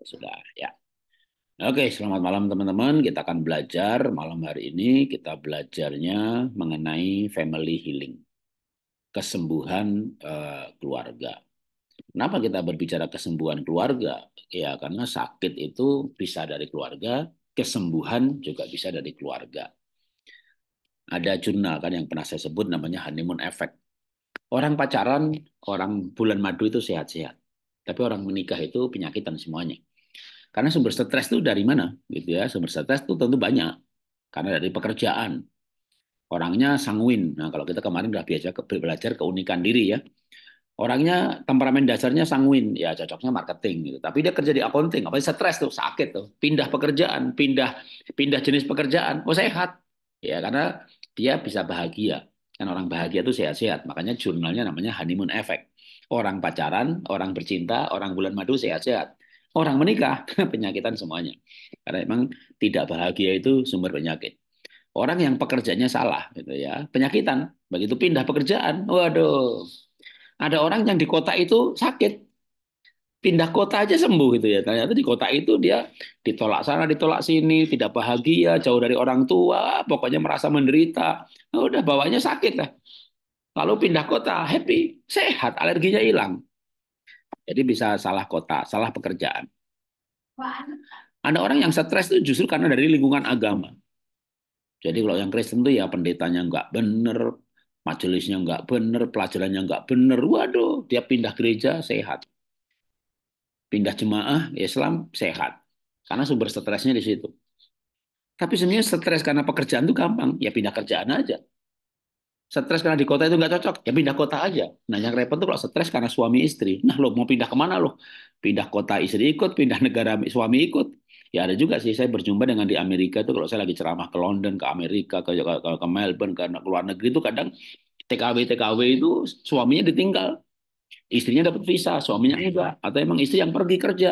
Sudah, ya. Nah, oke, selamat malam teman-teman. Kita akan belajar malam hari ini kita belajarnya mengenai family healing. Kesembuhan uh, keluarga. Kenapa kita berbicara kesembuhan keluarga? Ya, karena sakit itu bisa dari keluarga, kesembuhan juga bisa dari keluarga. Ada jurnal kan yang pernah saya sebut namanya honeymoon effect. Orang pacaran, orang bulan madu itu sehat-sehat. Tapi orang menikah itu penyakitan semuanya karena sumber stres itu dari mana, gitu ya? Sumber stres itu tentu banyak, karena dari pekerjaan. Orangnya sanguin. Nah, kalau kita kemarin udah biasa ke, belajar keunikan diri ya. Orangnya temperamen dasarnya sanguin, ya cocoknya marketing gitu. Tapi dia kerja di accounting, apalagi stres tuh, sakit tuh, pindah pekerjaan, pindah pindah jenis pekerjaan, mau oh, sehat. Ya, karena dia bisa bahagia. Kan orang bahagia itu sehat-sehat. Makanya jurnalnya namanya honeymoon effect orang pacaran, orang bercinta, orang bulan madu sehat-sehat orang menikah penyakitan semuanya. Karena memang tidak bahagia itu sumber penyakit. Orang yang pekerjanya salah gitu ya, penyakitan. Begitu pindah pekerjaan, waduh. Ada orang yang di kota itu sakit, pindah kota aja sembuh gitu ya. Ternyata di kota itu dia ditolak sana, ditolak sini, tidak bahagia, jauh dari orang tua, pokoknya merasa menderita. Nah, udah bawanya sakit lah. Lalu pindah kota, happy, sehat, alerginya hilang. Jadi bisa salah kota, salah pekerjaan. Ada orang yang stres itu justru karena dari lingkungan agama. Jadi kalau yang Kristen itu ya pendetanya nggak bener, majelisnya nggak bener, pelajarannya nggak bener. Waduh, dia pindah gereja sehat. Pindah jemaah ya Islam sehat. Karena sumber stresnya di situ. Tapi sebenarnya stres karena pekerjaan itu gampang. Ya pindah kerjaan aja stres karena di kota itu nggak cocok, ya pindah kota aja. Nah yang repot tuh kalau stres karena suami istri. Nah lo mau pindah kemana lo? Pindah kota istri ikut, pindah negara suami ikut. Ya ada juga sih saya berjumpa dengan di Amerika itu kalau saya lagi ceramah ke London, ke Amerika, ke ke, ke, Melbourne, ke, ke luar negeri itu kadang TKW TKW itu suaminya ditinggal, istrinya dapat visa, suaminya enggak, atau emang istri yang pergi kerja,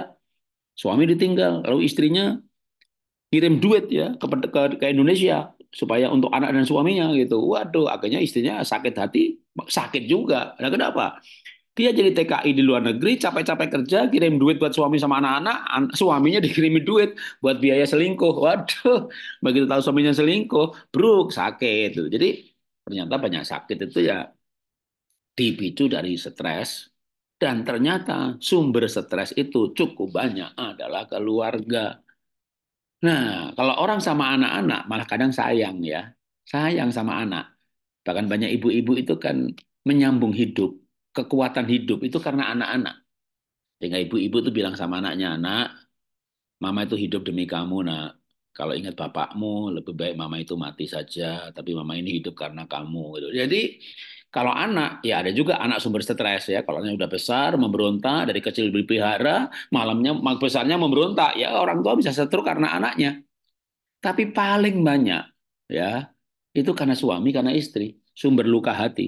suami ditinggal, lalu istrinya kirim duit ya ke ke, ke Indonesia supaya untuk anak dan suaminya gitu. Waduh, akhirnya istrinya sakit hati, sakit juga. Nah, kenapa? Dia jadi TKI di luar negeri, capek-capek kerja, kirim duit buat suami sama anak-anak, suaminya dikirim duit buat biaya selingkuh. Waduh, begitu tahu suaminya selingkuh, bro, sakit. Jadi ternyata banyak sakit itu ya dipicu dari stres, dan ternyata sumber stres itu cukup banyak adalah keluarga. Nah, kalau orang sama anak-anak malah kadang sayang ya. Sayang sama anak. Bahkan banyak ibu-ibu itu kan menyambung hidup, kekuatan hidup itu karena anak-anak. Sehingga ibu-ibu itu bilang sama anaknya, "Anak, mama itu hidup demi kamu, Nak. Kalau ingat bapakmu, lebih baik mama itu mati saja, tapi mama ini hidup karena kamu." Gitu. Jadi kalau anak, ya ada juga anak sumber stres ya. Kalau anaknya udah besar, memberontak, dari kecil dipelihara, malamnya besarnya memberontak, ya orang tua bisa setruk karena anaknya. Tapi paling banyak ya itu karena suami, karena istri, sumber luka hati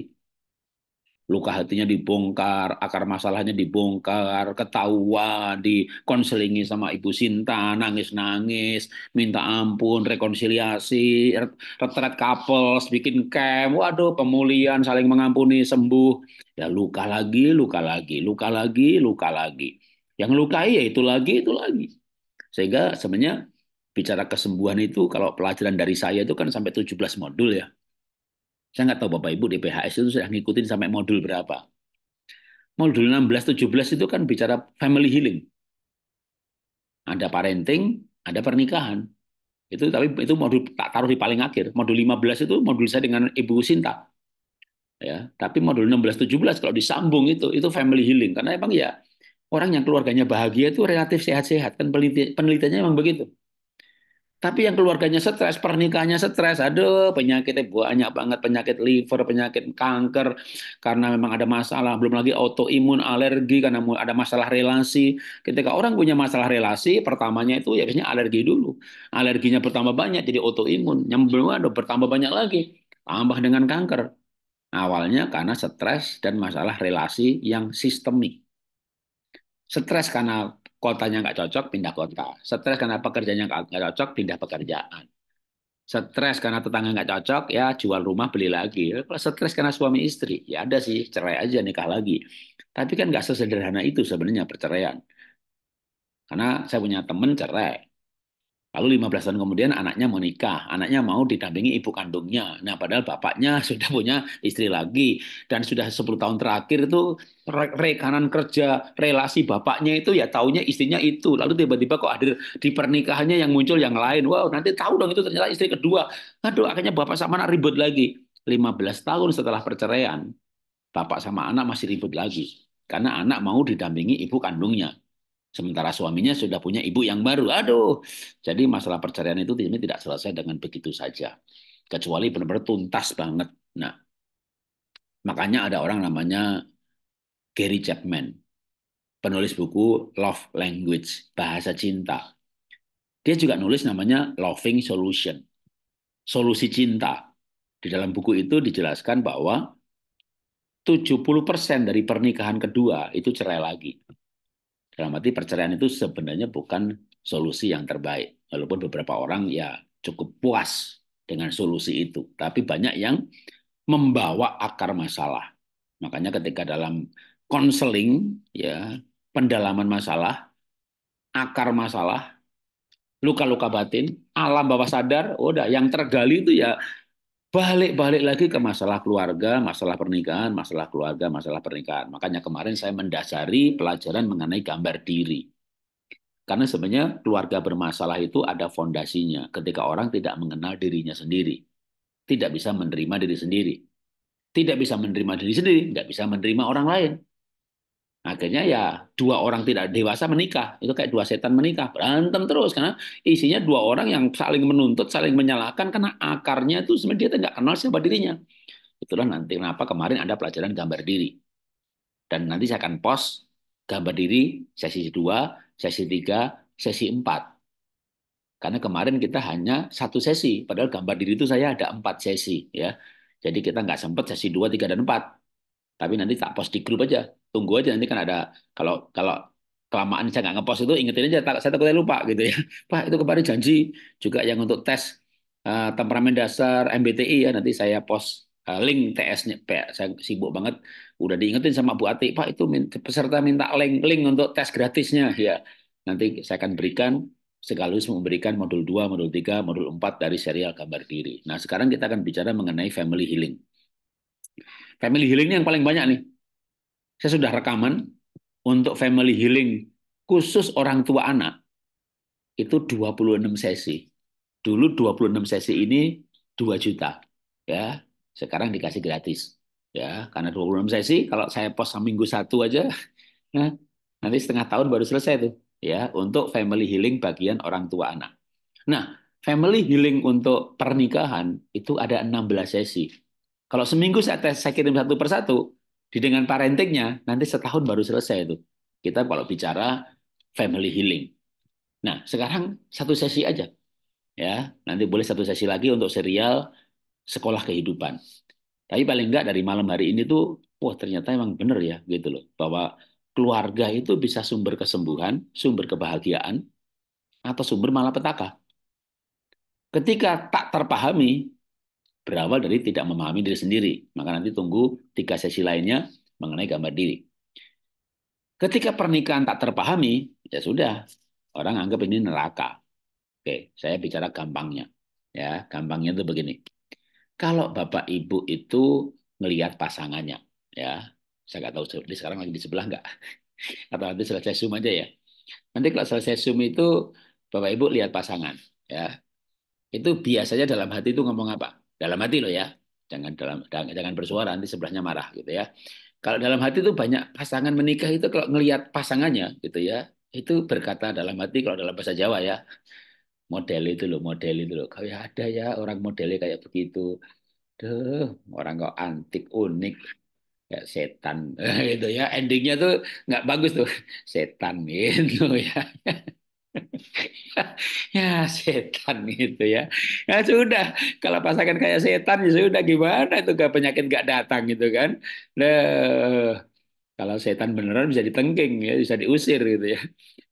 luka hatinya dibongkar, akar masalahnya dibongkar, ketawa, dikonselingi sama Ibu Sinta, nangis-nangis, minta ampun, rekonsiliasi, retret couples, bikin camp, waduh pemulihan, saling mengampuni, sembuh. Ya luka lagi, luka lagi, luka lagi, luka lagi. Yang lukai ya itu lagi, itu lagi. Sehingga sebenarnya bicara kesembuhan itu kalau pelajaran dari saya itu kan sampai 17 modul ya. Saya nggak tahu Bapak Ibu di DPHS itu sudah ngikutin sampai modul berapa. Modul 16-17 itu kan bicara family healing. Ada parenting, ada pernikahan. Itu tapi itu modul tak taruh di paling akhir. Modul 15 itu modul saya dengan Ibu Sinta. Ya, tapi modul 16-17 kalau disambung itu itu family healing karena emang ya orang yang keluarganya bahagia itu relatif sehat-sehat kan penelitiannya emang begitu tapi yang keluarganya stres, pernikahannya stres, aduh penyakitnya banyak banget, penyakit liver, penyakit kanker, karena memang ada masalah, belum lagi autoimun, alergi, karena ada masalah relasi. Ketika orang punya masalah relasi, pertamanya itu ya biasanya alergi dulu. Alerginya bertambah banyak, jadi autoimun. Yang belum ada, bertambah banyak lagi. Tambah dengan kanker. Awalnya karena stres dan masalah relasi yang sistemik. Stres karena kotanya nggak cocok, pindah kota. Stres karena pekerjaannya nggak cocok, pindah pekerjaan. Stres karena tetangga nggak cocok, ya jual rumah beli lagi. Kalau stres karena suami istri, ya ada sih cerai aja nikah lagi. Tapi kan nggak sesederhana itu sebenarnya perceraian. Karena saya punya temen cerai, Lalu 15 tahun kemudian anaknya mau nikah, anaknya mau didampingi ibu kandungnya. Nah, padahal bapaknya sudah punya istri lagi dan sudah 10 tahun terakhir itu rekanan kerja, relasi bapaknya itu ya taunya istrinya itu. Lalu tiba-tiba kok hadir di pernikahannya yang muncul yang lain. Wow, nanti tahu dong itu ternyata istri kedua. Aduh, akhirnya bapak sama anak ribut lagi. 15 tahun setelah perceraian, bapak sama anak masih ribut lagi karena anak mau didampingi ibu kandungnya. Sementara suaminya sudah punya ibu yang baru. Aduh, jadi masalah perceraian itu ini tidak selesai dengan begitu saja. Kecuali benar-benar tuntas banget. Nah, makanya ada orang namanya Gary Chapman, penulis buku Love Language, Bahasa Cinta. Dia juga nulis namanya Loving Solution, Solusi Cinta. Di dalam buku itu dijelaskan bahwa 70% dari pernikahan kedua itu cerai lagi. Dalam arti perceraian itu sebenarnya bukan solusi yang terbaik. Walaupun beberapa orang ya cukup puas dengan solusi itu. Tapi banyak yang membawa akar masalah. Makanya ketika dalam konseling, ya pendalaman masalah, akar masalah, luka-luka batin, alam bawah sadar, udah oh, yang tergali itu ya balik-balik lagi ke masalah keluarga, masalah pernikahan, masalah keluarga, masalah pernikahan. Makanya kemarin saya mendasari pelajaran mengenai gambar diri. Karena sebenarnya keluarga bermasalah itu ada fondasinya ketika orang tidak mengenal dirinya sendiri. Tidak bisa menerima diri sendiri. Tidak bisa menerima diri sendiri, tidak bisa menerima orang lain. Akhirnya ya dua orang tidak dewasa menikah. Itu kayak dua setan menikah. Berantem terus. Karena isinya dua orang yang saling menuntut, saling menyalahkan. Karena akarnya itu sebenarnya dia tidak kenal siapa dirinya. Itulah nanti kenapa kemarin ada pelajaran gambar diri. Dan nanti saya akan post gambar diri sesi 2, sesi 3, sesi 4. Karena kemarin kita hanya satu sesi. Padahal gambar diri itu saya ada empat sesi. ya. Jadi kita nggak sempat sesi 2, 3, dan 4. Tapi nanti tak post di grup aja tunggu aja nanti kan ada kalau kalau kelamaan saya nggak ngepost itu ingetin aja saya takutnya lupa gitu ya pak itu kemarin janji juga yang untuk tes uh, temperamen dasar MBTI ya nanti saya post uh, link TS-nya pak saya sibuk banget udah diingetin sama Bu Ati pak itu min peserta minta link link untuk tes gratisnya ya nanti saya akan berikan sekaligus memberikan modul 2, modul 3, modul 4 dari serial gambar diri. Nah, sekarang kita akan bicara mengenai family healing. Family healing ini yang paling banyak nih saya sudah rekaman untuk family healing khusus orang tua anak itu 26 sesi. Dulu 26 sesi ini 2 juta ya. Sekarang dikasih gratis ya karena 26 sesi kalau saya post seminggu satu aja nah, nanti setengah tahun baru selesai tuh ya untuk family healing bagian orang tua anak. Nah, family healing untuk pernikahan itu ada 16 sesi. Kalau seminggu saya, saya kirim satu persatu, di dengan parentingnya nanti setahun baru selesai itu. Kita kalau bicara family healing. Nah, sekarang satu sesi aja. Ya, nanti boleh satu sesi lagi untuk serial sekolah kehidupan. Tapi paling enggak dari malam hari ini tuh, wah ternyata emang bener ya gitu loh. Bahwa keluarga itu bisa sumber kesembuhan, sumber kebahagiaan, atau sumber malapetaka. Ketika tak terpahami, berawal dari tidak memahami diri sendiri. Maka nanti tunggu tiga sesi lainnya mengenai gambar diri. Ketika pernikahan tak terpahami, ya sudah, orang anggap ini neraka. Oke, saya bicara gampangnya. Ya, gampangnya itu begini. Kalau Bapak Ibu itu melihat pasangannya, ya, saya nggak tahu di sekarang lagi di sebelah nggak. Atau nanti selesai Zoom aja ya. Nanti kalau selesai Zoom itu Bapak Ibu lihat pasangan, ya. Itu biasanya dalam hati itu ngomong apa? Dalam hati loh ya. Jangan dalam jangan bersuara nanti sebelahnya marah gitu ya. Kalau dalam hati itu banyak pasangan menikah itu kalau ngelihat pasangannya gitu ya, itu berkata dalam hati kalau dalam bahasa Jawa ya. Model itu loh, model itu loh. Kayak ada ya orang modelnya kayak begitu. deh orang kok antik unik kayak setan gitu ya endingnya tuh nggak bagus tuh setan gitu ya ya setan gitu ya. Ya sudah, kalau pasangan kayak setan ya sudah gimana itu gak penyakit gak datang gitu kan. Nah, kalau setan beneran bisa ditengking ya, bisa diusir gitu ya.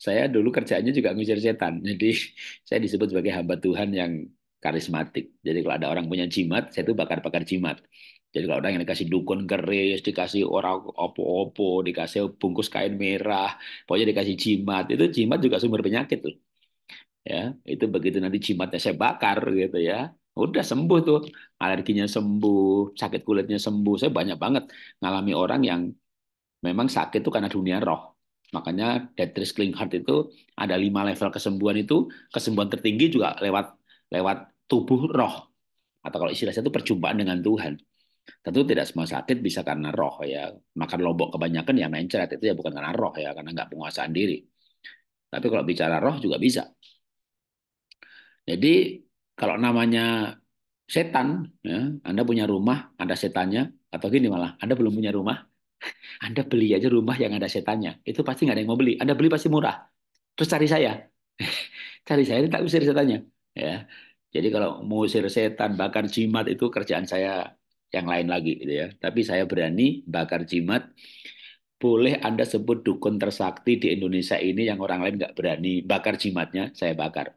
Saya dulu kerjaannya juga ngusir setan. Jadi saya disebut sebagai hamba Tuhan yang karismatik. Jadi kalau ada orang punya jimat, saya itu bakar-bakar jimat. Jadi kalau orang yang dikasih dukun keris, dikasih orang opo-opo, dikasih bungkus kain merah, pokoknya dikasih jimat, itu jimat juga sumber penyakit tuh. Ya, itu begitu nanti jimatnya saya bakar gitu ya. Udah sembuh tuh, alerginya sembuh, sakit kulitnya sembuh. Saya banyak banget ngalami orang yang memang sakit tuh karena dunia roh. Makanya Dietrich Klinghardt itu ada lima level kesembuhan itu, kesembuhan tertinggi juga lewat lewat tubuh roh. Atau kalau istilahnya itu perjumpaan dengan Tuhan Tentu tidak semua sakit bisa karena roh ya. Makan lombok kebanyakan ya mencret itu ya bukan karena roh ya, karena nggak penguasaan diri. Tapi kalau bicara roh juga bisa. Jadi kalau namanya setan, ya, Anda punya rumah, ada setannya, atau gini malah, Anda belum punya rumah, Anda beli aja rumah yang ada setannya. Itu pasti nggak ada yang mau beli. Anda beli pasti murah. Terus cari saya. cari saya, tak usir setannya. Ya. Jadi kalau mengusir setan, bahkan jimat itu kerjaan saya yang lain lagi gitu ya. Tapi saya berani bakar jimat boleh Anda sebut dukun tersakti di Indonesia ini yang orang lain nggak berani bakar jimatnya, saya bakar.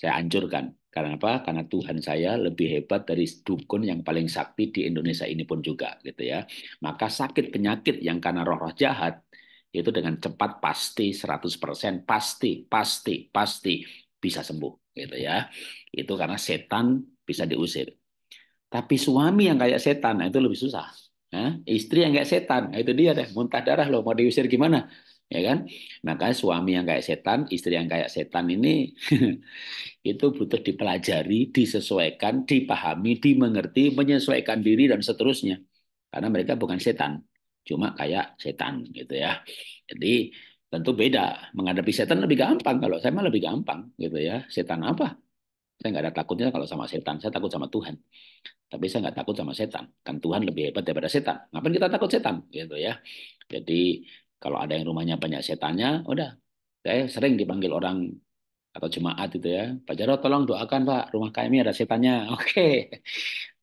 Saya hancurkan. Karena apa? Karena Tuhan saya lebih hebat dari dukun yang paling sakti di Indonesia ini pun juga gitu ya. Maka sakit penyakit yang karena roh-roh jahat itu dengan cepat pasti 100% pasti pasti pasti bisa sembuh gitu ya. Itu karena setan bisa diusir. Tapi suami yang kayak setan, nah, itu lebih susah. Nah, istri yang kayak setan, nah, itu dia deh, muntah darah loh, mau diusir gimana? Ya kan? Maka nah, suami yang kayak setan, istri yang kayak setan ini itu butuh dipelajari, disesuaikan, dipahami, dimengerti, menyesuaikan diri dan seterusnya. Karena mereka bukan setan, cuma kayak setan gitu ya. Jadi tentu beda menghadapi setan lebih gampang kalau saya mah lebih gampang gitu ya. Setan apa? saya nggak ada takutnya kalau sama setan saya takut sama Tuhan tapi saya nggak takut sama setan. Kan Tuhan lebih hebat daripada setan. Ngapain kita takut setan? Gitu ya. Jadi kalau ada yang rumahnya banyak setannya, udah. Saya sering dipanggil orang atau jemaat itu ya. Pak Jarod tolong doakan Pak, rumah kami ada setannya. Oke. Okay.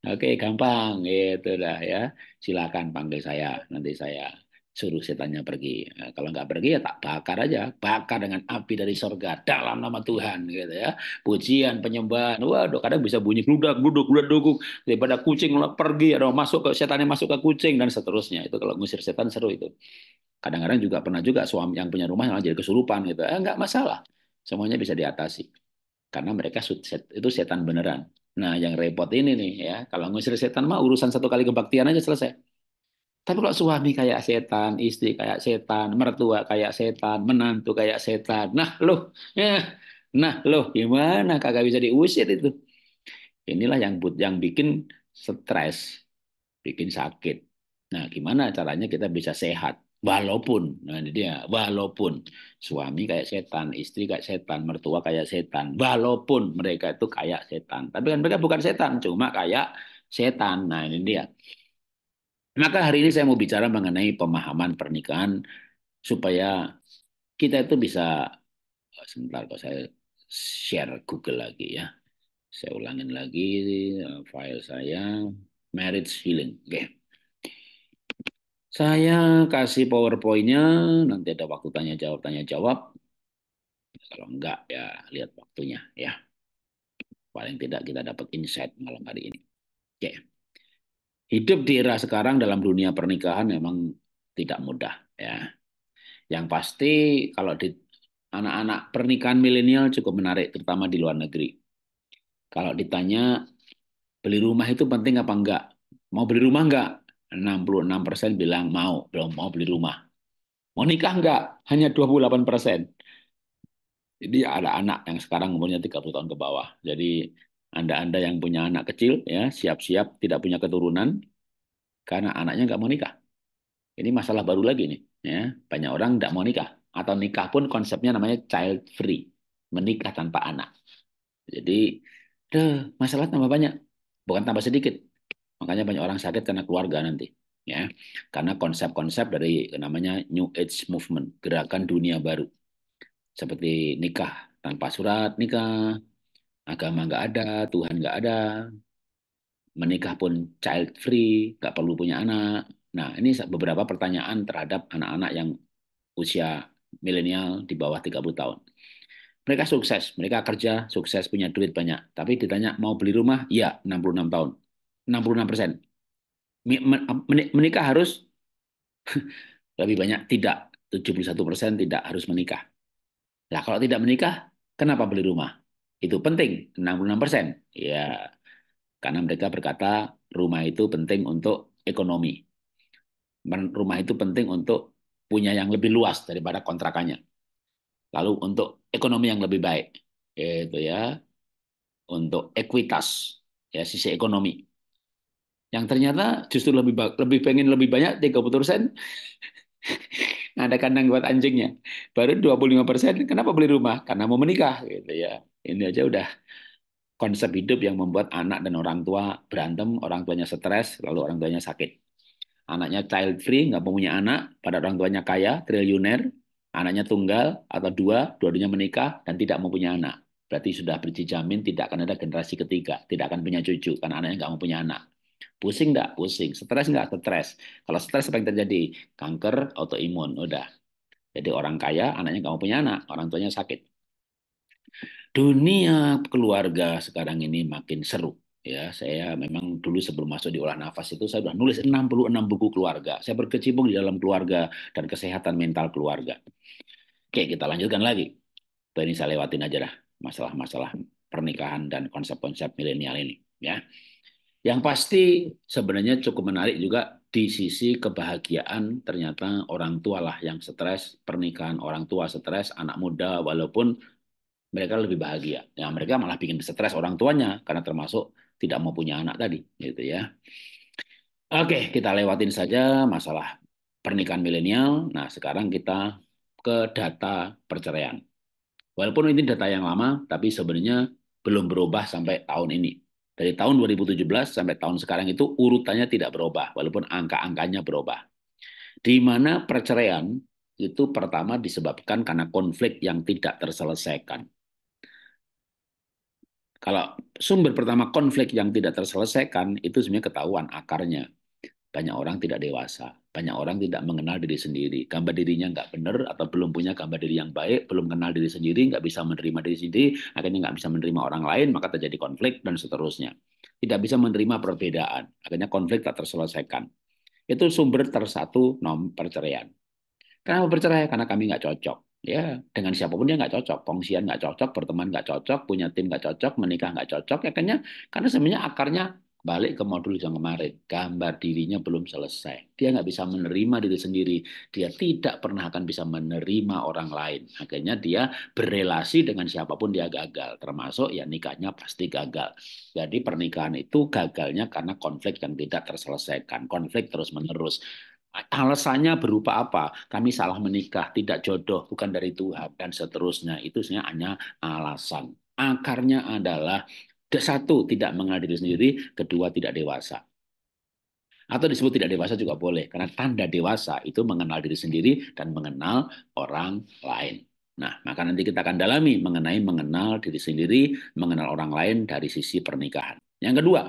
Oke, okay, gampang gitu dah ya. Silakan panggil saya, nanti saya suruh setannya pergi. Nah, kalau nggak pergi ya tak bakar aja, bakar dengan api dari sorga dalam nama Tuhan gitu ya. Pujian, penyembahan, waduh kadang bisa bunyi gludak, gluduk, gluduk, daripada kucing pergi, ada masuk ke setannya masuk ke kucing dan seterusnya. Itu kalau ngusir setan seru itu. Kadang-kadang juga pernah juga suami yang punya rumah yang jadi kesurupan gitu, eh, nggak masalah, semuanya bisa diatasi karena mereka itu setan beneran. Nah, yang repot ini nih ya, kalau ngusir setan mah urusan satu kali kebaktian aja selesai tapi kalau suami kayak setan, istri kayak setan, mertua kayak setan, menantu kayak setan. Nah, loh. Eh, nah, loh gimana kagak bisa diusir itu. Inilah yang but yang bikin stres, bikin sakit. Nah, gimana caranya kita bisa sehat? Walaupun, nah ini dia, walaupun suami kayak setan, istri kayak setan, mertua kayak setan, walaupun mereka itu kayak setan. Tapi kan mereka bukan setan, cuma kayak setan. Nah, ini dia. Maka hari ini saya mau bicara mengenai pemahaman pernikahan supaya kita itu bisa eh, sebentar kalau saya share Google lagi ya. Saya ulangin lagi eh, file saya marriage healing. Oke. Saya kasih PowerPoint-nya, nanti ada waktu tanya jawab tanya jawab. Kalau enggak ya lihat waktunya ya. Paling tidak kita dapat insight malam hari ini. Oke. Okay hidup di era sekarang dalam dunia pernikahan memang tidak mudah ya. Yang pasti kalau di anak-anak pernikahan milenial cukup menarik terutama di luar negeri. Kalau ditanya beli rumah itu penting apa enggak? Mau beli rumah enggak? 66% bilang mau, belum mau beli rumah. Mau nikah enggak? Hanya 28%. Jadi ada anak yang sekarang umurnya 30 tahun ke bawah. Jadi anda-anda yang punya anak kecil, ya siap-siap tidak punya keturunan karena anaknya nggak mau nikah. Ini masalah baru lagi nih. Ya, banyak orang nggak mau nikah atau nikah pun konsepnya namanya child free, menikah tanpa anak. Jadi, deh, masalah tambah banyak, bukan tambah sedikit. Makanya banyak orang sakit karena keluarga nanti, ya. Karena konsep-konsep dari namanya New Age Movement, gerakan dunia baru. Seperti nikah tanpa surat nikah, agama nggak ada, Tuhan nggak ada, menikah pun child free, nggak perlu punya anak. Nah, ini beberapa pertanyaan terhadap anak-anak yang usia milenial di bawah 30 tahun. Mereka sukses, mereka kerja, sukses, punya duit banyak. Tapi ditanya mau beli rumah, ya 66 tahun. 66 persen. Menikah harus lebih banyak tidak. 71 persen tidak harus menikah. Nah, kalau tidak menikah, kenapa beli rumah? itu penting 66 persen ya karena mereka berkata rumah itu penting untuk ekonomi rumah itu penting untuk punya yang lebih luas daripada kontrakannya lalu untuk ekonomi yang lebih baik itu ya untuk ekuitas ya sisi ekonomi yang ternyata justru lebih lebih pengen lebih banyak 30 persen ada kandang buat anjingnya baru 25 persen kenapa beli rumah karena mau menikah gitu ya ini aja udah konsep hidup yang membuat anak dan orang tua berantem, orang tuanya stres, lalu orang tuanya sakit. Anaknya child free, nggak punya anak, pada orang tuanya kaya, triliuner, anaknya tunggal atau dua, dua-duanya menikah dan tidak mempunyai anak. Berarti sudah berjijamin tidak akan ada generasi ketiga, tidak akan punya cucu karena anaknya nggak mau punya anak. Pusing nggak? Pusing. Stres nggak? Stres. Kalau stres apa yang terjadi? Kanker, autoimun, udah. Jadi orang kaya, anaknya nggak mau punya anak, orang tuanya sakit dunia keluarga sekarang ini makin seru ya saya memang dulu sebelum masuk di olah nafas itu saya sudah nulis 66 buku keluarga saya berkecimpung di dalam keluarga dan kesehatan mental keluarga oke kita lanjutkan lagi Tuh ini saya lewatin aja dah masalah-masalah pernikahan dan konsep-konsep milenial ini ya yang pasti sebenarnya cukup menarik juga di sisi kebahagiaan ternyata orang tua lah yang stres, pernikahan orang tua stres, anak muda walaupun mereka lebih bahagia. Ya, mereka malah bikin stres orang tuanya karena termasuk tidak mau punya anak tadi, gitu ya. Oke, kita lewatin saja masalah pernikahan milenial. Nah, sekarang kita ke data perceraian. Walaupun ini data yang lama, tapi sebenarnya belum berubah sampai tahun ini. Dari tahun 2017 sampai tahun sekarang itu urutannya tidak berubah, walaupun angka-angkanya berubah. Di mana perceraian itu pertama disebabkan karena konflik yang tidak terselesaikan. Kalau sumber pertama konflik yang tidak terselesaikan itu sebenarnya ketahuan akarnya. Banyak orang tidak dewasa, banyak orang tidak mengenal diri sendiri. Gambar dirinya nggak benar atau belum punya gambar diri yang baik, belum kenal diri sendiri, nggak bisa menerima diri sendiri, akhirnya nggak bisa menerima orang lain, maka terjadi konflik dan seterusnya. Tidak bisa menerima perbedaan, akhirnya konflik tak terselesaikan. Itu sumber tersatu nom perceraian. Kenapa bercerai? Karena kami nggak cocok ya dengan siapapun dia nggak cocok, kongsian nggak cocok, berteman nggak cocok, punya tim nggak cocok, menikah nggak cocok, ya kayaknya karena sebenarnya akarnya balik ke modul yang kemarin, gambar dirinya belum selesai. Dia nggak bisa menerima diri sendiri, dia tidak pernah akan bisa menerima orang lain. Akhirnya dia berrelasi dengan siapapun dia gagal, termasuk ya nikahnya pasti gagal. Jadi pernikahan itu gagalnya karena konflik yang tidak terselesaikan, konflik terus menerus alasannya berupa apa? Kami salah menikah, tidak jodoh, bukan dari Tuhan dan seterusnya. Itu sebenarnya hanya alasan. Akarnya adalah satu tidak mengenal diri sendiri, kedua tidak dewasa. Atau disebut tidak dewasa juga boleh, karena tanda dewasa itu mengenal diri sendiri dan mengenal orang lain. Nah, maka nanti kita akan dalami mengenai mengenal diri sendiri, mengenal orang lain dari sisi pernikahan. Yang kedua,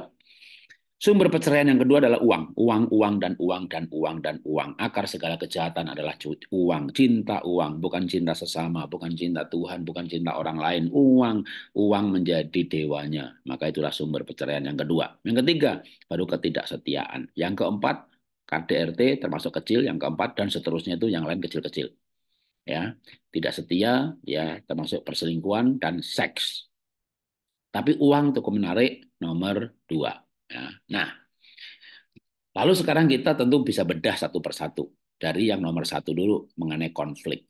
Sumber perceraian yang kedua adalah uang. Uang, uang, dan uang, dan uang, dan uang. Akar segala kejahatan adalah uang. Cinta uang, bukan cinta sesama, bukan cinta Tuhan, bukan cinta orang lain. Uang, uang menjadi dewanya. Maka itulah sumber perceraian yang kedua. Yang ketiga, baru ketidaksetiaan. Yang keempat, KDRT termasuk kecil. Yang keempat, dan seterusnya itu yang lain kecil-kecil. Ya, tidak setia, ya termasuk perselingkuhan dan seks. Tapi uang cukup menarik nomor dua Ya. Nah, lalu sekarang kita tentu bisa bedah satu persatu dari yang nomor satu dulu mengenai konflik.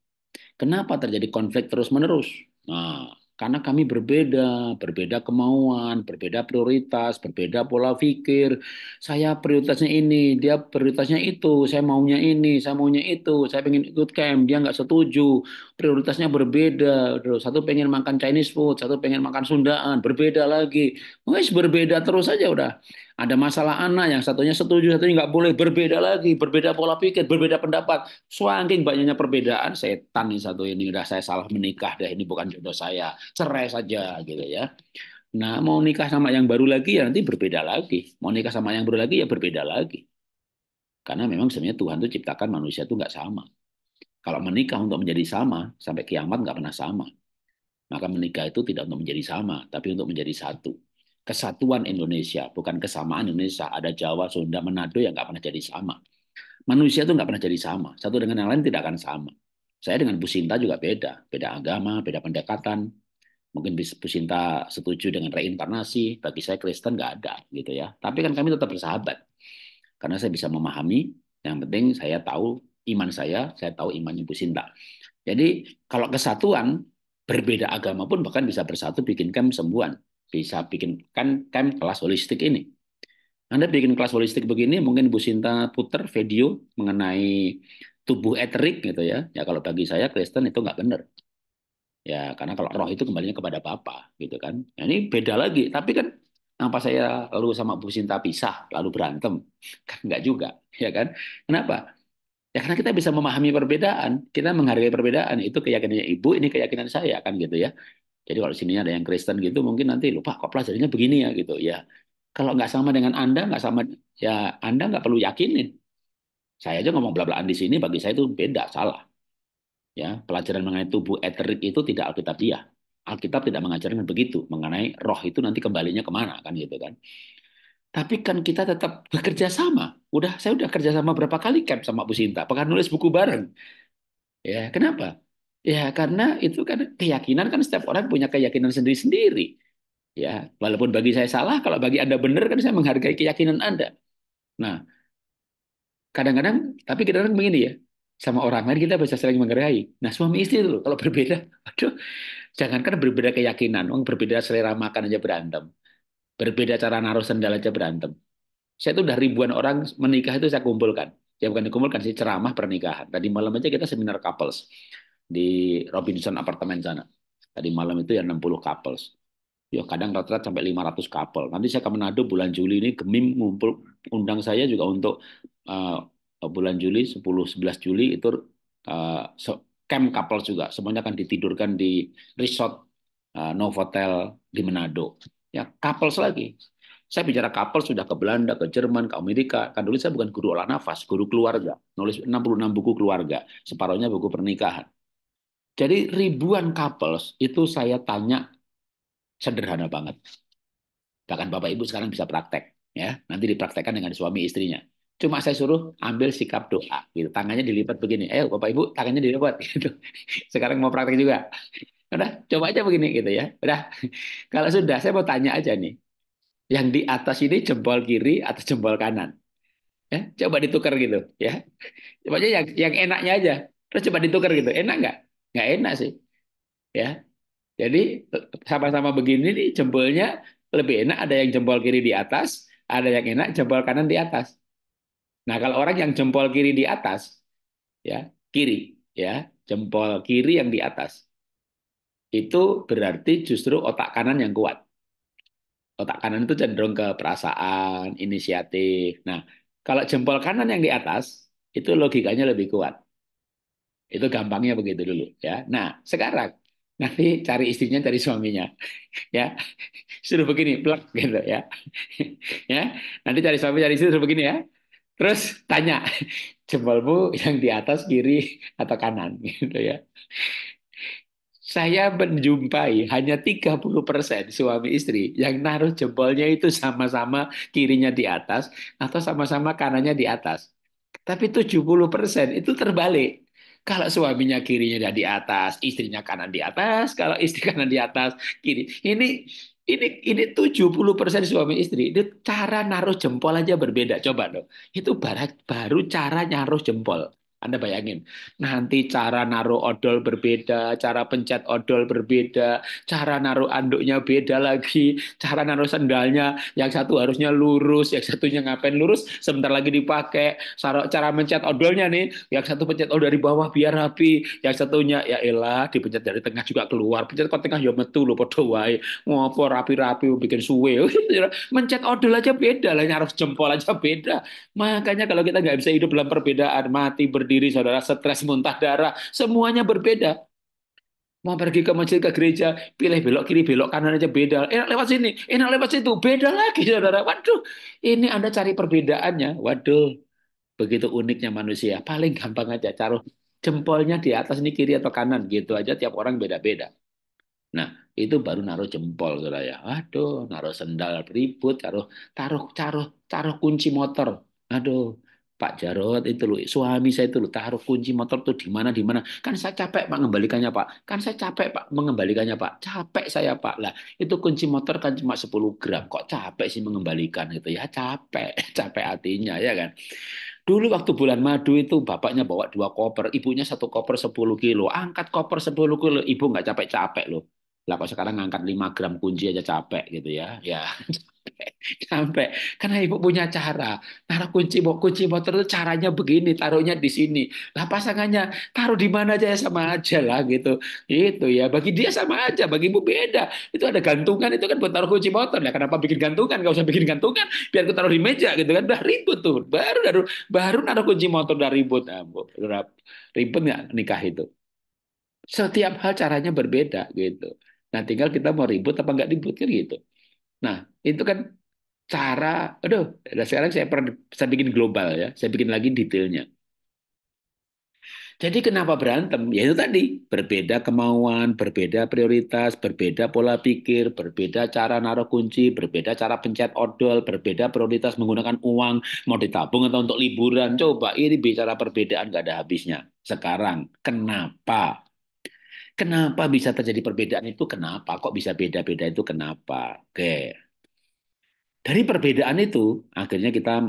Kenapa terjadi konflik terus-menerus? Nah, karena kami berbeda, berbeda kemauan, berbeda prioritas, berbeda pola pikir. Saya prioritasnya ini, dia prioritasnya itu, saya maunya ini, saya maunya itu, saya ingin ikut camp, dia nggak setuju prioritasnya berbeda. Satu pengen makan Chinese food, satu pengen makan Sundaan, berbeda lagi. guys berbeda terus saja udah. Ada masalah anak yang satunya setuju, satunya nggak boleh, berbeda lagi, berbeda pola pikir, berbeda pendapat. Suangking banyaknya perbedaan, setan nih satu ini udah saya salah menikah deh, ini bukan jodoh saya. Cerai saja gitu ya. Nah, mau nikah sama yang baru lagi ya nanti berbeda lagi. Mau nikah sama yang baru lagi ya berbeda lagi. Karena memang sebenarnya Tuhan tuh ciptakan manusia tuh nggak sama. Kalau menikah untuk menjadi sama, sampai kiamat nggak pernah sama. Maka menikah itu tidak untuk menjadi sama, tapi untuk menjadi satu. Kesatuan Indonesia, bukan kesamaan Indonesia. Ada Jawa, Sunda, Manado yang nggak pernah jadi sama. Manusia itu nggak pernah jadi sama. Satu dengan yang lain tidak akan sama. Saya dengan Bu Sinta juga beda. Beda agama, beda pendekatan. Mungkin Bu Sinta setuju dengan reinkarnasi. Bagi saya Kristen nggak ada gitu ya. Tapi kan kami tetap bersahabat. Karena saya bisa memahami. Yang penting saya tahu iman saya, saya tahu imannya Bu Sinta. Jadi kalau kesatuan, berbeda agama pun bahkan bisa bersatu bikin camp sembuhan. Bisa bikin kan camp kelas holistik ini. Anda bikin kelas holistik begini, mungkin Bu Sinta puter video mengenai tubuh etrik gitu ya. Ya kalau bagi saya Kristen itu nggak benar. Ya karena kalau roh itu kembalinya kepada Bapa gitu kan. Nah, ini beda lagi. Tapi kan apa saya lalu sama Bu Sinta pisah lalu berantem kan nggak juga ya kan kenapa Ya karena kita bisa memahami perbedaan, kita menghargai perbedaan. Itu keyakinannya ibu, ini keyakinan saya kan gitu ya. Jadi kalau sininya ada yang Kristen gitu mungkin nanti lupa kok pelajarannya begini ya gitu ya. Kalau nggak sama dengan Anda, nggak sama ya Anda nggak perlu yakinin. Saya aja ngomong bla-blaan di sini bagi saya itu beda, salah. Ya, pelajaran mengenai tubuh eterik itu tidak Alkitab dia. Alkitab tidak mengajarkan begitu mengenai roh itu nanti kembalinya kemana kan gitu kan. Tapi kan kita tetap bekerja sama udah saya udah kerja sama berapa kali kan sama Bu Sinta, pernah nulis buku bareng. Ya, kenapa? Ya, karena itu kan keyakinan kan setiap orang punya keyakinan sendiri-sendiri. Ya, walaupun bagi saya salah, kalau bagi Anda benar kan saya menghargai keyakinan Anda. Nah, kadang-kadang tapi kita kadang begini ya, sama orang lain kita bisa saling menghargai. Nah, suami istri itu kalau berbeda, aduh, jangankan berbeda keyakinan, orang berbeda selera makan aja berantem. Berbeda cara naruh sendal aja berantem saya itu udah ribuan orang menikah itu saya kumpulkan. Saya bukan dikumpulkan sih ceramah pernikahan. Tadi malam aja kita seminar couples di Robinson apartemen sana. Tadi malam itu ya 60 couples. Ya kadang rata-rata sampai 500 couple. Nanti saya ke Manado bulan Juli ini gemim ngumpul undang saya juga untuk uh, bulan Juli 10 11 Juli itu uh, camp couple juga. Semuanya akan ditidurkan di resort uh, Novotel di Manado. Ya couples lagi saya bicara kapal sudah ke Belanda, ke Jerman, ke Amerika. Kan dulu saya bukan guru olah nafas, guru keluarga. Nulis 66 buku keluarga, separuhnya buku pernikahan. Jadi ribuan couples itu saya tanya sederhana banget. Bahkan Bapak Ibu sekarang bisa praktek. ya Nanti dipraktekkan dengan suami istrinya. Cuma saya suruh ambil sikap doa. Gitu. Tangannya dilipat begini. Ayo Bapak Ibu, tangannya dilipat. Gitu. Sekarang mau praktek juga. Udah, coba aja begini gitu ya. Udah, kalau sudah, saya mau tanya aja nih. Yang di atas ini jempol kiri atau jempol kanan. Ya, coba ditukar gitu, ya. Coba aja yang, yang enaknya aja. Terus coba ditukar gitu. Enak nggak? Nggak enak sih. Ya. Jadi sama-sama begini nih jempolnya lebih enak ada yang jempol kiri di atas, ada yang enak jempol kanan di atas. Nah, kalau orang yang jempol kiri di atas, ya, kiri, ya, jempol kiri yang di atas. Itu berarti justru otak kanan yang kuat otak kanan itu cenderung ke perasaan, inisiatif. Nah, kalau jempol kanan yang di atas itu logikanya lebih kuat. Itu gampangnya begitu dulu ya. Nah, sekarang nanti cari istrinya, cari suaminya. ya. Suruh begini, plak gitu ya. ya. Nanti cari suami, cari istri suruh begini ya. Terus tanya, jempolmu yang di atas kiri atau kanan gitu ya saya menjumpai hanya 30% persen suami istri yang naruh jempolnya itu sama-sama kirinya di atas atau sama-sama kanannya di atas. Tapi 70% persen itu terbalik. Kalau suaminya kirinya di atas, istrinya kanan di atas, kalau istri kanan di atas, kiri. Ini ini ini 70% persen suami istri itu cara naruh jempol aja berbeda. Coba dong. Itu baru, baru cara naruh jempol. Anda bayangin, nanti cara naruh odol berbeda, cara pencet odol berbeda, cara naruh anduknya beda lagi, cara naruh sendalnya, yang satu harusnya lurus, yang satunya ngapain lurus, sebentar lagi dipakai, cara cara mencet odolnya nih, yang satu pencet odol dari bawah biar rapi, yang satunya ya elah dipencet dari tengah juga keluar, pencet ke tengah ya metu lho podawai wae, ngopo rapi-rapi bikin suwe, mencet odol aja beda lah, harus jempol aja beda, makanya kalau kita nggak bisa hidup dalam perbedaan, mati ber berdiri, saudara stres muntah darah, semuanya berbeda. Mau pergi ke masjid, ke gereja, pilih belok kiri, belok kanan aja beda. Enak lewat sini, enak lewat situ, beda lagi saudara. Waduh, ini Anda cari perbedaannya. Waduh, begitu uniknya manusia. Paling gampang aja, caruh jempolnya di atas ini kiri atau kanan. Gitu aja, tiap orang beda-beda. Nah, itu baru naruh jempol saudara ya. Aduh, naruh sendal ribut, taruh taruh taruh taruh kunci motor. Aduh, Pak Jarod itu loh, suami saya itu loh, taruh kunci motor tuh di mana di mana. Kan saya capek Pak mengembalikannya Pak. Kan saya capek Pak mengembalikannya Pak. Capek saya Pak lah. Itu kunci motor kan cuma 10 gram. Kok capek sih mengembalikan gitu ya? Capek, capek hatinya ya kan. Dulu waktu bulan madu itu bapaknya bawa dua koper, ibunya satu koper 10 kilo. Angkat koper 10 kilo, ibu nggak capek-capek loh. Lah kok sekarang ngangkat 5 gram kunci aja capek gitu ya. Ya sampai karena ibu punya cara taruh kunci kunci motor itu caranya begini taruhnya di sini lah pasangannya taruh di mana aja ya sama aja lah gitu itu ya bagi dia sama aja bagi ibu beda itu ada gantungan itu kan buat taruh kunci motor lah kenapa bikin gantungan gak usah bikin gantungan biar aku taruh di meja gitu kan udah ribut tuh baru baru baru naruh kunci motor udah ribut nah, bu, ribet nggak nikah itu setiap hal caranya berbeda gitu nah tinggal kita mau ribut apa nggak ribut kan gitu Nah, itu kan cara, aduh, sekarang saya, per saya bikin global ya, saya bikin lagi detailnya. Jadi kenapa berantem? Ya itu tadi, berbeda kemauan, berbeda prioritas, berbeda pola pikir, berbeda cara naruh kunci, berbeda cara pencet odol, berbeda prioritas menggunakan uang, mau ditabung atau untuk liburan. Coba ini bicara perbedaan nggak ada habisnya. Sekarang, kenapa? Kenapa bisa terjadi perbedaan itu? Kenapa? Kok bisa beda-beda itu? Kenapa? Oke. Dari perbedaan itu, akhirnya kita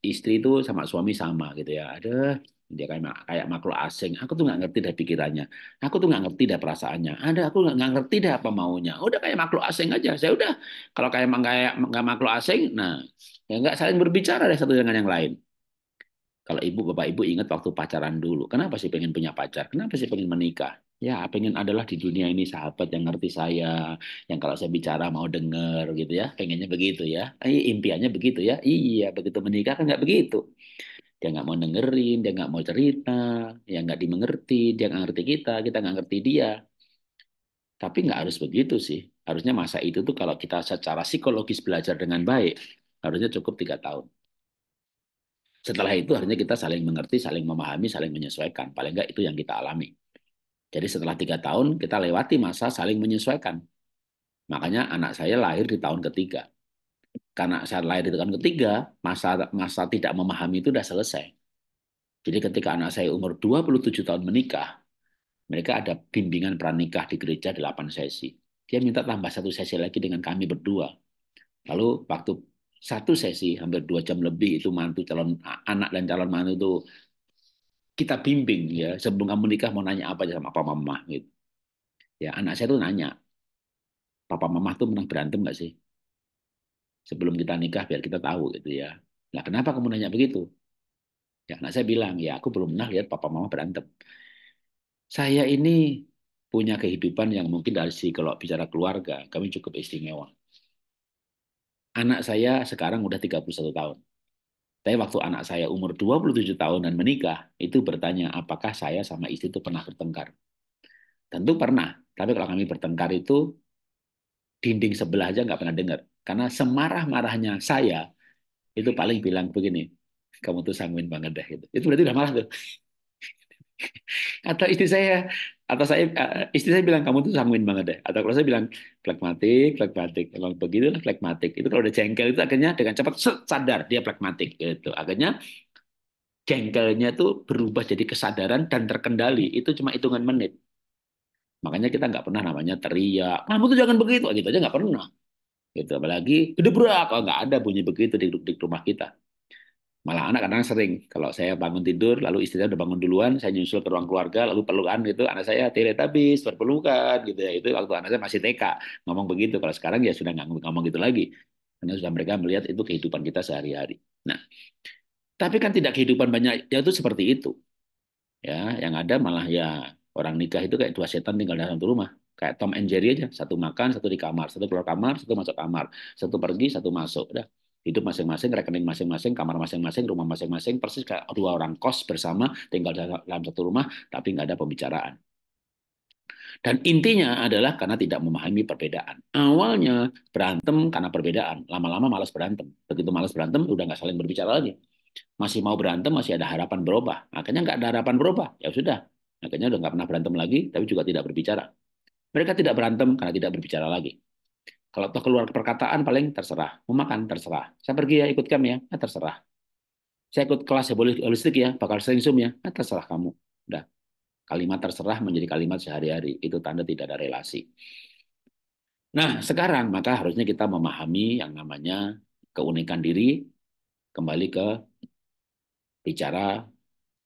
istri itu sama suami sama gitu ya. Ada dia kayak kayak makhluk asing. Aku tuh nggak ngerti dah pikirannya. Aku tuh nggak ngerti dah perasaannya. Ada aku nggak ngerti dah apa maunya. Udah kayak makhluk asing aja. Saya udah kalau kayak kayak nggak makhluk asing, nah ya nggak saling berbicara deh satu dengan yang lain. Kalau ibu bapak ibu ingat waktu pacaran dulu, kenapa sih pengen punya pacar? Kenapa sih pengen menikah? ya pengen adalah di dunia ini sahabat yang ngerti saya yang kalau saya bicara mau denger gitu ya pengennya begitu ya eh, impiannya begitu ya iya begitu menikah kan nggak begitu dia nggak mau dengerin dia nggak mau cerita ya nggak dimengerti dia nggak ngerti kita kita nggak ngerti dia tapi nggak harus begitu sih harusnya masa itu tuh kalau kita secara psikologis belajar dengan baik harusnya cukup tiga tahun setelah itu harusnya kita saling mengerti, saling memahami, saling menyesuaikan. Paling nggak itu yang kita alami. Jadi setelah tiga tahun kita lewati masa saling menyesuaikan. Makanya anak saya lahir di tahun ketiga. Karena saya lahir di tahun ketiga, masa masa tidak memahami itu sudah selesai. Jadi ketika anak saya umur 27 tahun menikah, mereka ada bimbingan pranikah di gereja 8 sesi. Dia minta tambah satu sesi lagi dengan kami berdua. Lalu waktu satu sesi hampir dua jam lebih itu mantu calon anak dan calon mantu itu kita bimbing ya sebelum kamu nikah mau nanya apa aja sama papa mama gitu. Ya anak saya tuh nanya, papa mama tuh pernah berantem nggak sih? Sebelum kita nikah biar kita tahu gitu ya. Nah kenapa kamu nanya begitu? Ya anak saya bilang ya aku belum pernah lihat papa mama berantem. Saya ini punya kehidupan yang mungkin dari si kalau bicara keluarga kami cukup istimewa. Anak saya sekarang udah 31 tahun. Tapi waktu anak saya umur 27 tahun dan menikah, itu bertanya apakah saya sama istri itu pernah bertengkar. Tentu pernah, tapi kalau kami bertengkar itu dinding sebelah aja nggak pernah dengar. Karena semarah-marahnya saya, itu paling bilang begini, kamu tuh sanguin banget deh. Gitu. Itu berarti udah marah tuh. Atau istri saya, atau saya eh, eh, istri saya bilang kamu tuh sanguin banget deh atau kalau saya bilang flekmatik flekmatik emang begitulah flekmatik itu kalau udah jengkel itu akhirnya dengan cepat sadar dia flekmatik gitu akhirnya jengkelnya tuh berubah jadi kesadaran dan terkendali itu cuma hitungan menit makanya kita nggak pernah namanya teriak kamu tuh jangan begitu gitu aja nggak pernah gitu apalagi berak oh nggak ada bunyi begitu di, di rumah kita malah anak kadang sering kalau saya bangun tidur lalu istri udah bangun duluan saya nyusul ke ruang keluarga lalu pelukan gitu anak saya habis berpelukan gitu ya itu waktu anak saya masih TK ngomong begitu kalau sekarang ya sudah nggak ngomong gitu lagi karena sudah mereka melihat itu kehidupan kita sehari-hari nah tapi kan tidak kehidupan banyak ya itu seperti itu ya yang ada malah ya orang nikah itu kayak dua setan tinggal dalam satu rumah kayak Tom and Jerry aja satu makan satu di kamar satu keluar kamar satu masuk kamar satu pergi satu masuk udah itu masing-masing, rekening masing-masing, kamar masing-masing, rumah masing-masing, persis dua orang kos bersama, tinggal dalam satu rumah, tapi nggak ada pembicaraan. Dan intinya adalah karena tidak memahami perbedaan. Awalnya berantem karena perbedaan, lama-lama malas berantem. Begitu malas berantem, udah nggak saling berbicara lagi. Masih mau berantem, masih ada harapan berubah. Akhirnya nggak ada harapan berubah, ya sudah. Akhirnya udah nggak pernah berantem lagi, tapi juga tidak berbicara. Mereka tidak berantem karena tidak berbicara lagi. Kalau toh keluar perkataan paling terserah. Mau makan terserah. Saya pergi ya ikut kami ya, nah, terserah. Saya ikut kelas ya boleh holistik ya, bakal sering zoom ya, nah, terserah kamu. Udah. Kalimat terserah menjadi kalimat sehari-hari. Itu tanda tidak ada relasi. Nah, sekarang maka harusnya kita memahami yang namanya keunikan diri kembali ke bicara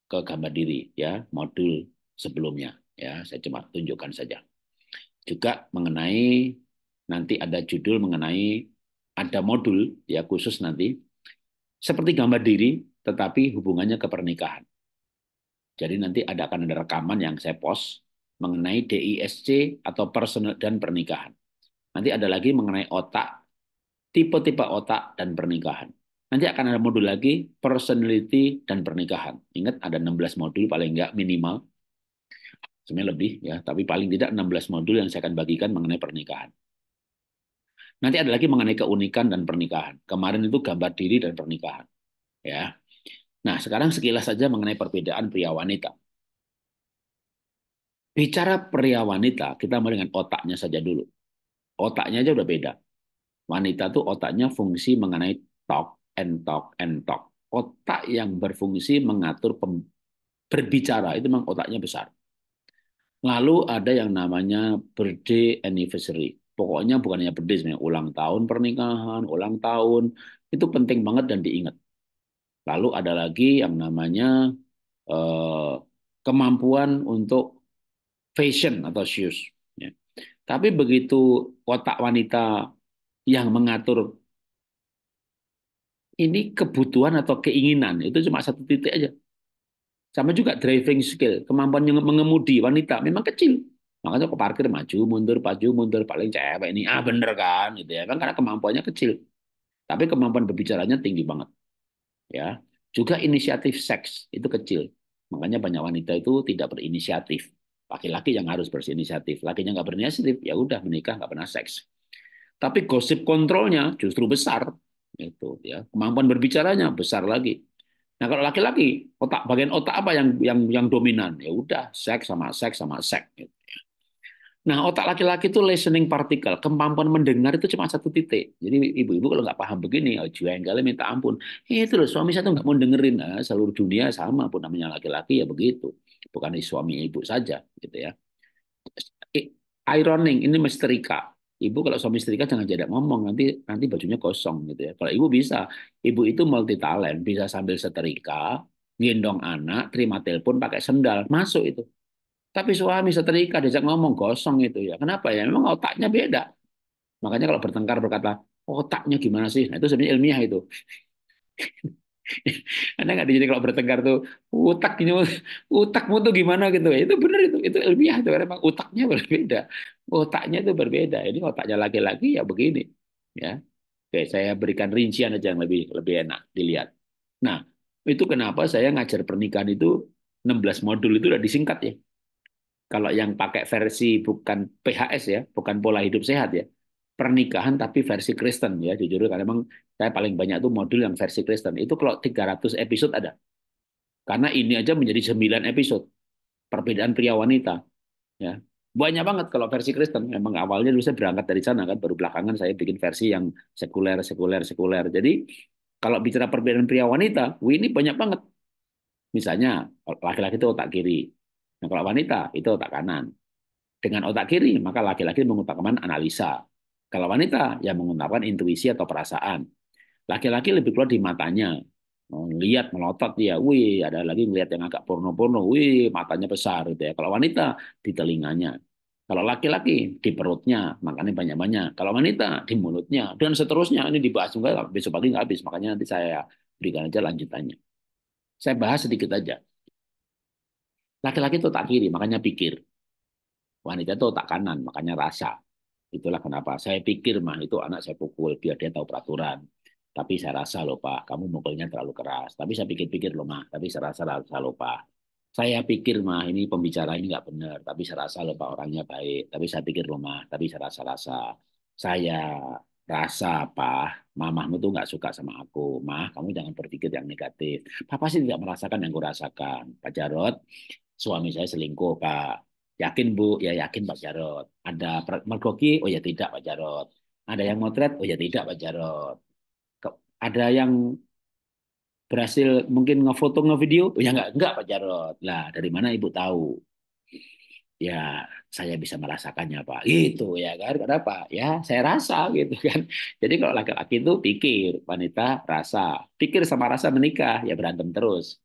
ke gambar diri ya, modul sebelumnya ya, saya cuma tunjukkan saja. Juga mengenai nanti ada judul mengenai ada modul ya khusus nanti seperti gambar diri tetapi hubungannya ke pernikahan. Jadi nanti ada akan ada rekaman yang saya post mengenai DISC atau personal dan pernikahan. Nanti ada lagi mengenai otak, tipe-tipe otak dan pernikahan. Nanti akan ada modul lagi personality dan pernikahan. Ingat ada 16 modul paling enggak minimal. Sebenarnya lebih ya, tapi paling tidak 16 modul yang saya akan bagikan mengenai pernikahan. Nanti ada lagi mengenai keunikan dan pernikahan. Kemarin itu gambar diri dan pernikahan. Ya. Nah, sekarang sekilas saja mengenai perbedaan pria wanita. Bicara pria wanita, kita mulai dengan otaknya saja dulu. Otaknya aja udah beda. Wanita tuh otaknya fungsi mengenai talk and talk and talk. Otak yang berfungsi mengatur berbicara itu memang otaknya besar. Lalu ada yang namanya birthday anniversary. Pokoknya bukan hanya birthday sebenarnya, ulang tahun pernikahan, ulang tahun, itu penting banget dan diingat. Lalu ada lagi yang namanya eh, kemampuan untuk fashion atau shoes. Ya. Tapi begitu kotak wanita yang mengatur ini kebutuhan atau keinginan itu cuma satu titik aja. Sama juga driving skill, kemampuan mengemudi wanita memang kecil. Makanya ke parkir maju mundur, maju mundur paling cewek ini ah bener kan gitu ya kan karena kemampuannya kecil. Tapi kemampuan berbicaranya tinggi banget. Ya. Juga inisiatif seks itu kecil. Makanya banyak wanita itu tidak berinisiatif. Laki-laki yang harus berinisiatif. Lakinya nggak berinisiatif, ya udah menikah nggak pernah seks. Tapi gosip kontrolnya justru besar itu ya. Kemampuan berbicaranya besar lagi. Nah, kalau laki-laki, otak bagian otak apa yang yang yang dominan? Ya udah, seks sama seks sama seks gitu ya. Nah, otak laki-laki itu listening particle, kemampuan mendengar itu cuma satu titik. Jadi ibu-ibu kalau nggak paham begini, oh kali minta ampun. Eh, itu loh, suami satu nggak mau dengerin. Nah, seluruh dunia sama, pun namanya laki-laki ya begitu. Bukan suami ibu saja, gitu ya. Ironing, ini misterika. Ibu kalau suami istrika jangan jadi ngomong, nanti nanti bajunya kosong gitu ya. Kalau ibu bisa, ibu itu multi talent, bisa sambil setrika, gendong anak, terima telepon pakai sendal, masuk itu tapi suami setrika diajak ngomong kosong itu ya. Kenapa ya? Memang otaknya beda. Makanya kalau bertengkar berkata, oh, otaknya gimana sih? Nah itu sebenarnya ilmiah itu. Anda nggak jadi kalau bertengkar tuh utaknya utakmu tuh gimana gitu ya itu benar itu itu ilmiah itu karena memang utaknya berbeda otaknya itu berbeda ini otaknya laki-laki ya begini ya oke saya berikan rincian aja yang lebih lebih enak dilihat nah itu kenapa saya ngajar pernikahan itu 16 modul itu udah disingkat ya kalau yang pakai versi bukan PHS ya, bukan pola hidup sehat ya, pernikahan tapi versi Kristen ya, jujur karena memang saya paling banyak tuh modul yang versi Kristen. Itu kalau 300 episode ada. Karena ini aja menjadi 9 episode. Perbedaan pria wanita. Ya. Banyak banget kalau versi Kristen. Memang awalnya dulu saya berangkat dari sana kan, baru belakangan saya bikin versi yang sekuler, sekuler, sekuler. Jadi kalau bicara perbedaan pria wanita, wih ini banyak banget. Misalnya laki-laki itu otak kiri, Nah, kalau wanita itu otak kanan. Dengan otak kiri, maka laki-laki mengutamakan analisa. Kalau wanita, ya mengutamakan intuisi atau perasaan. Laki-laki lebih keluar di matanya. melihat melotot dia. Wih, ada lagi melihat yang agak porno-porno. Wih, matanya besar. Gitu ya. Kalau wanita, di telinganya. Kalau laki-laki di perutnya, makanya banyak-banyak. Kalau wanita di mulutnya dan seterusnya ini dibahas juga besok pagi nggak habis, makanya nanti saya berikan aja lanjutannya. Saya bahas sedikit aja. Laki-laki itu tak kiri, makanya pikir. Wanita itu tak kanan, makanya rasa. Itulah kenapa saya pikir mah itu anak saya pukul biar dia tahu peraturan. Tapi saya rasa loh pak, kamu mukulnya terlalu keras. Tapi saya pikir-pikir loh mah, tapi saya rasa rasa loh pak. Saya pikir mah ini pembicara ini nggak benar, tapi saya rasa loh pak orangnya baik. Tapi saya pikir loh mah, tapi saya rasa-rasa. Saya rasa apa mamahmu tuh nggak suka sama aku mah kamu jangan berpikir yang negatif papa sih tidak merasakan yang kurasakan pak Jarot suami saya selingkuh Pak. Yakin Bu? Ya yakin Pak Jarod. Ada mergoki? Oh ya tidak Pak Jarod. Ada yang motret? Oh ya tidak Pak Jarod. Ada yang berhasil mungkin ngefoto ngevideo? Oh ya enggak, enggak Pak Jarod. Lah dari mana Ibu tahu? Ya saya bisa merasakannya Pak. Gitu ya kan. Kenapa? Ya saya rasa gitu kan. Jadi kalau laki-laki itu pikir, wanita rasa. Pikir sama rasa menikah ya berantem terus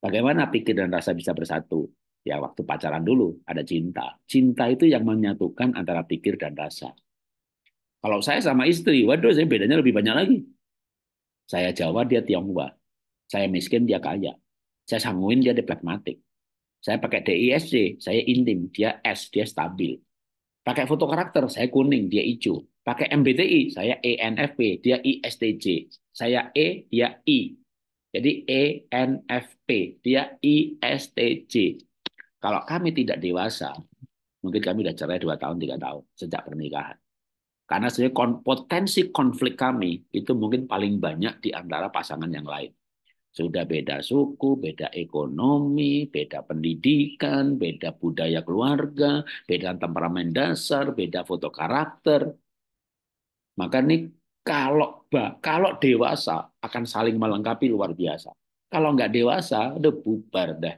Bagaimana pikir dan rasa bisa bersatu? Ya waktu pacaran dulu ada cinta. Cinta itu yang menyatukan antara pikir dan rasa. Kalau saya sama istri, waduh saya bedanya lebih banyak lagi. Saya Jawa, dia Tionghoa. Saya miskin, dia kaya. Saya sanguin, dia diplomatik. Saya pakai DISC, saya intim, dia S, dia stabil. Pakai foto karakter, saya kuning, dia hijau. Pakai MBTI, saya ENFP, dia ISTJ. Saya E, dia I. Jadi ENFP, dia ISTJ. Kalau kami tidak dewasa, mungkin kami sudah cerai dua tahun, tiga tahun sejak pernikahan. Karena sebenarnya potensi konflik kami itu mungkin paling banyak di antara pasangan yang lain. Sudah beda suku, beda ekonomi, beda pendidikan, beda budaya keluarga, beda temperamen dasar, beda foto karakter. Maka nih kalau kalau dewasa akan saling melengkapi luar biasa. Kalau nggak dewasa, udah bubar dah.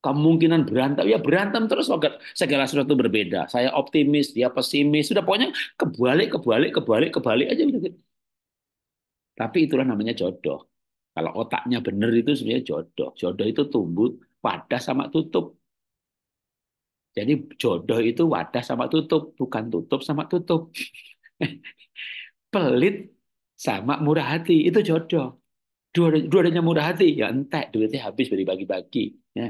Kemungkinan berantem, ya berantem terus segala sesuatu berbeda. Saya optimis, dia pesimis. Sudah pokoknya kebalik, kebalik, kebalik, kebalik aja. Gitu. Tapi itulah namanya jodoh. Kalau otaknya benar itu sebenarnya jodoh. Jodoh itu tumbuh wadah sama tutup. Jadi jodoh itu wadah sama tutup, bukan tutup sama tutup. pelit sama murah hati itu jodoh dua duanya murah hati ya entek duitnya habis beri bagi-bagi ya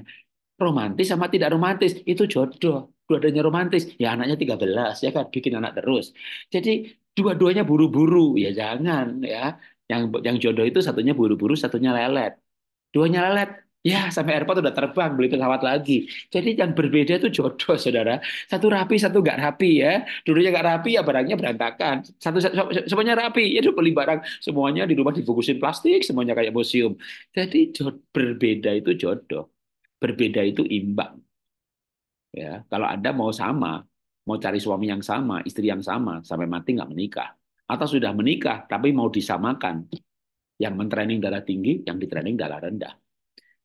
romantis sama tidak romantis itu jodoh dua-duanya romantis ya anaknya 13 ya kan bikin anak terus jadi dua-duanya buru-buru ya jangan ya yang yang jodoh itu satunya buru-buru satunya lelet duanya lelet Ya, sampai airport udah terbang, beli pesawat lagi. Jadi yang berbeda itu jodoh, saudara. Satu rapi, satu nggak rapi ya. Dulunya nggak rapi, ya barangnya berantakan. Satu, semuanya rapi, ya udah beli barang. Semuanya di rumah difokusin plastik, semuanya kayak museum. Jadi jodoh, berbeda itu jodoh. Berbeda itu imbang. Ya, kalau Anda mau sama, mau cari suami yang sama, istri yang sama, sampai mati nggak menikah. Atau sudah menikah, tapi mau disamakan. Yang mentraining darah tinggi, yang ditraining darah rendah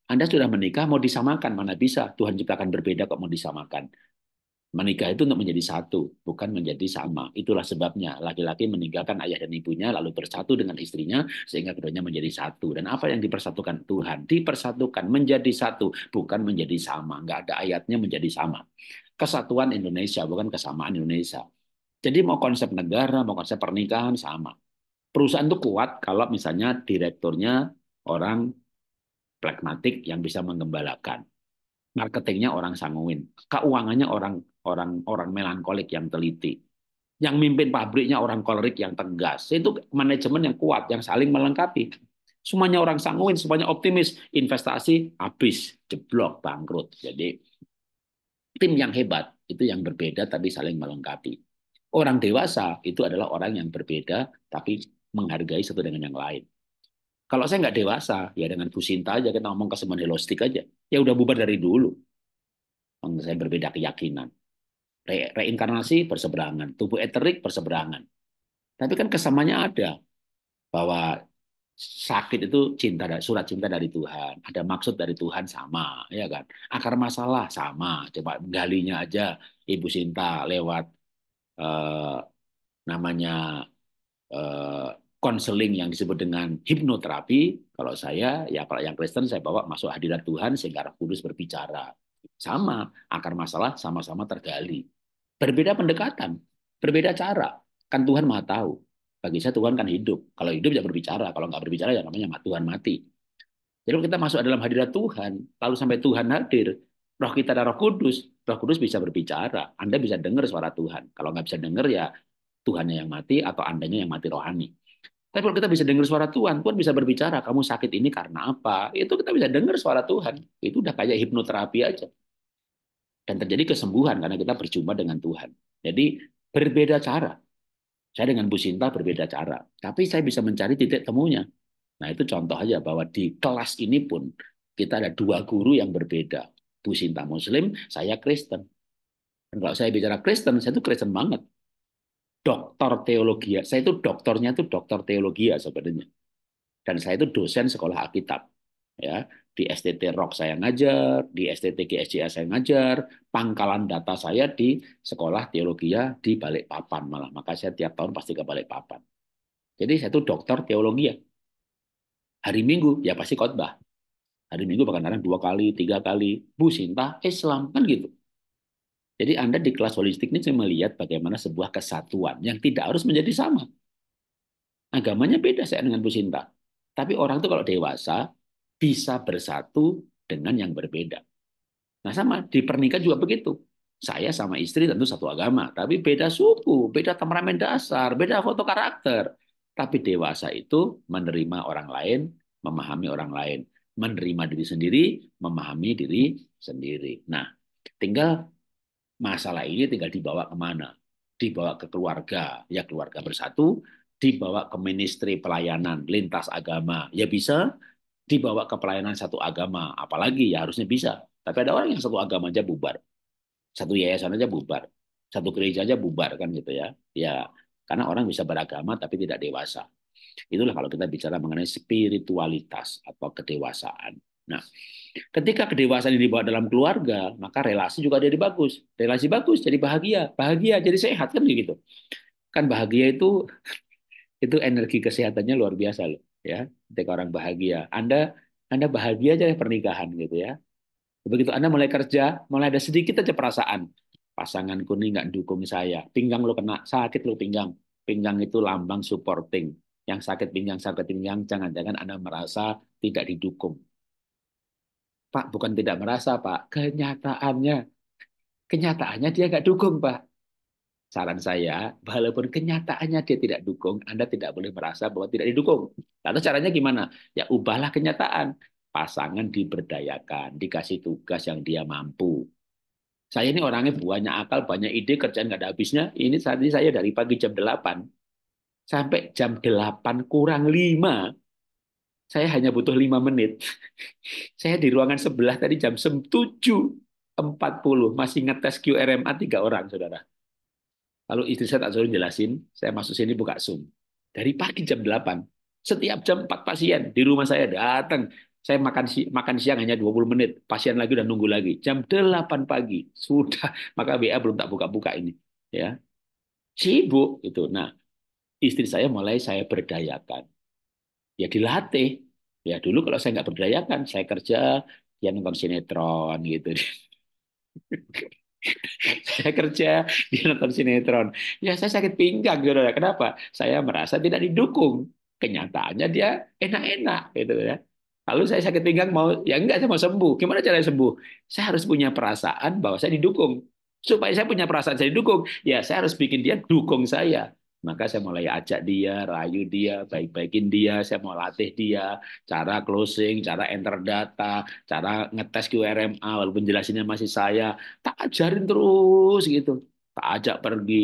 anda sudah menikah, mau disamakan, mana bisa. Tuhan ciptakan berbeda kok mau disamakan. Menikah itu untuk menjadi satu, bukan menjadi sama. Itulah sebabnya laki-laki meninggalkan ayah dan ibunya, lalu bersatu dengan istrinya, sehingga keduanya menjadi satu. Dan apa yang dipersatukan? Tuhan dipersatukan menjadi satu, bukan menjadi sama. Enggak ada ayatnya menjadi sama. Kesatuan Indonesia, bukan kesamaan Indonesia. Jadi mau konsep negara, mau konsep pernikahan, sama. Perusahaan itu kuat kalau misalnya direkturnya orang pragmatik yang bisa menggembalakan. Marketingnya orang sanguin, keuangannya orang orang orang melankolik yang teliti. Yang mimpin pabriknya orang kolerik yang tegas. Itu manajemen yang kuat, yang saling melengkapi. Semuanya orang sanguin, semuanya optimis. Investasi habis, jeblok, bangkrut. Jadi tim yang hebat itu yang berbeda tapi saling melengkapi. Orang dewasa itu adalah orang yang berbeda tapi menghargai satu dengan yang lain. Kalau saya nggak dewasa, ya dengan Bu Sinta aja kita ngomong ke semen helostik aja. Ya udah bubar dari dulu. Saya berbeda keyakinan. Re reinkarnasi berseberangan, tubuh eterik berseberangan. Tapi kan kesamanya ada bahwa sakit itu cinta surat cinta dari Tuhan ada maksud dari Tuhan sama ya kan akar masalah sama coba galinya aja ibu Sinta lewat eh, namanya eh, konseling yang disebut dengan hipnoterapi. Kalau saya, ya kalau yang Kristen saya bawa masuk hadirat Tuhan sehingga Roh Kudus berbicara. Sama, akar masalah sama-sama tergali. Berbeda pendekatan, berbeda cara. Kan Tuhan maha tahu. Bagi saya Tuhan kan hidup. Kalau hidup ya berbicara. Kalau nggak berbicara ya namanya Tuhan mati. Jadi kalau kita masuk dalam hadirat Tuhan, lalu sampai Tuhan hadir, roh kita dan roh kudus, roh kudus bisa berbicara. Anda bisa dengar suara Tuhan. Kalau nggak bisa dengar ya Tuhannya yang mati atau andanya yang mati rohani. Tapi kalau kita bisa dengar suara Tuhan, Tuhan bisa berbicara, kamu sakit ini karena apa? Itu kita bisa dengar suara Tuhan. Itu udah kayak hipnoterapi aja. Dan terjadi kesembuhan karena kita berjumpa dengan Tuhan. Jadi berbeda cara. Saya dengan Bu Sinta berbeda cara. Tapi saya bisa mencari titik temunya. Nah itu contoh aja bahwa di kelas ini pun kita ada dua guru yang berbeda. Bu Sinta Muslim, saya Kristen. Dan kalau saya bicara Kristen, saya itu Kristen banget doktor teologi. Saya itu doktornya itu doktor teologi ya sebenarnya. Dan saya itu dosen sekolah Alkitab. Ya, di STT Rock saya ngajar, di STT GSJS saya ngajar, pangkalan data saya di sekolah teologi ya di Balikpapan malah. Maka saya tiap tahun pasti ke Balikpapan. Jadi saya itu dokter teologi. ya Hari Minggu ya pasti khotbah. Hari Minggu bahkan kadang dua kali, tiga kali. Bu Sinta, Islam kan gitu. Jadi Anda di kelas holistik ini saya melihat bagaimana sebuah kesatuan yang tidak harus menjadi sama. Agamanya beda saya dengan Bu Sinta. Tapi orang itu kalau dewasa bisa bersatu dengan yang berbeda. Nah sama, di pernikahan juga begitu. Saya sama istri tentu satu agama, tapi beda suku, beda temperamen dasar, beda foto karakter. Tapi dewasa itu menerima orang lain, memahami orang lain. Menerima diri sendiri, memahami diri sendiri. Nah, tinggal masalah ini tinggal dibawa kemana? Dibawa ke keluarga, ya keluarga bersatu, dibawa ke ministry pelayanan lintas agama, ya bisa, dibawa ke pelayanan satu agama, apalagi ya harusnya bisa. Tapi ada orang yang satu agama aja bubar, satu yayasan aja bubar, satu gereja aja bubar kan gitu ya. Ya karena orang bisa beragama tapi tidak dewasa. Itulah kalau kita bicara mengenai spiritualitas atau kedewasaan. Nah, ketika kedewasaan ini dibawa dalam keluarga, maka relasi juga jadi bagus. Relasi bagus jadi bahagia, bahagia jadi sehat kan begitu. Kan bahagia itu itu energi kesehatannya luar biasa loh, ya. Ketika orang bahagia, Anda Anda bahagia aja pernikahan gitu ya. Begitu Anda mulai kerja, mulai ada sedikit aja perasaan pasanganku ini nggak dukung saya, pinggang lo kena sakit lo pinggang, pinggang itu lambang supporting. Yang sakit pinggang sakit pinggang jangan-jangan Anda merasa tidak didukung Pak, bukan tidak merasa, Pak. Kenyataannya, kenyataannya dia nggak dukung, Pak. Saran saya, walaupun kenyataannya dia tidak dukung, Anda tidak boleh merasa bahwa tidak didukung. Lalu caranya gimana? Ya ubahlah kenyataan. Pasangan diberdayakan, dikasih tugas yang dia mampu. Saya ini orangnya banyak akal, banyak ide, kerjaan nggak ada habisnya. Ini saat ini saya dari pagi jam 8 sampai jam 8 kurang 5 saya hanya butuh lima menit. saya di ruangan sebelah tadi jam 7.40 masih ngetes QRMA tiga orang, saudara. Lalu istri saya tak suruh jelasin, saya masuk sini buka Zoom. Dari pagi jam 8, setiap jam 4 pasien di rumah saya datang. Saya makan si makan siang hanya 20 menit, pasien lagi udah nunggu lagi. Jam 8 pagi sudah, maka WA belum tak buka-buka ini, ya. Sibuk itu. Nah, istri saya mulai saya berdayakan ya dilatih. Ya dulu kalau saya nggak berdayakan, saya kerja dia nonton sinetron gitu. saya kerja dia nonton sinetron. Ya saya sakit pinggang ya Kenapa? Saya merasa tidak didukung. Kenyataannya dia enak-enak gitu ya. Lalu saya sakit pinggang mau ya enggak saya mau sembuh. Gimana cara sembuh? Saya harus punya perasaan bahwa saya didukung. Supaya saya punya perasaan saya didukung, ya saya harus bikin dia dukung saya. Maka saya mulai ajak dia, rayu dia, baik-baikin dia, saya mau latih dia, cara closing, cara enter data, cara ngetes QRMA, walaupun jelasinnya masih saya, tak ajarin terus gitu. Tak ajak pergi.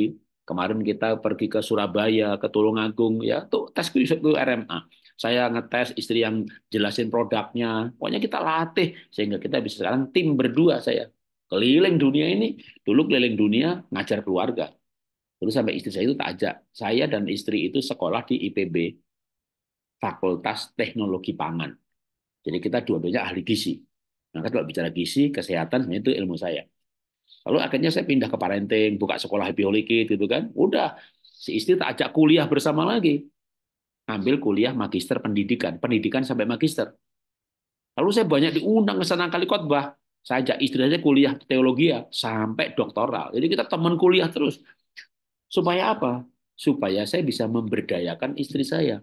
Kemarin kita pergi ke Surabaya, ke Tulungagung, ya tuh tes QRMA saya ngetes istri yang jelasin produknya. Pokoknya kita latih sehingga kita bisa sekarang tim berdua saya keliling dunia ini. Dulu keliling dunia ngajar keluarga. Terus sampai istri saya itu tak ajak. Saya dan istri itu sekolah di IPB, Fakultas Teknologi Pangan. Jadi kita dua-duanya ahli gizi. Maka nah, kalau bicara gizi, kesehatan itu ilmu saya. Lalu akhirnya saya pindah ke parenting, buka sekolah happy Holikit gitu kan. Udah, si istri tak ajak kuliah bersama lagi. Ambil kuliah magister pendidikan, pendidikan sampai magister. Lalu saya banyak diundang ke sana kali khotbah. Saya ajak istri saya kuliah teologi ya sampai doktoral. Jadi kita teman kuliah terus. Supaya apa? Supaya saya bisa memberdayakan istri saya.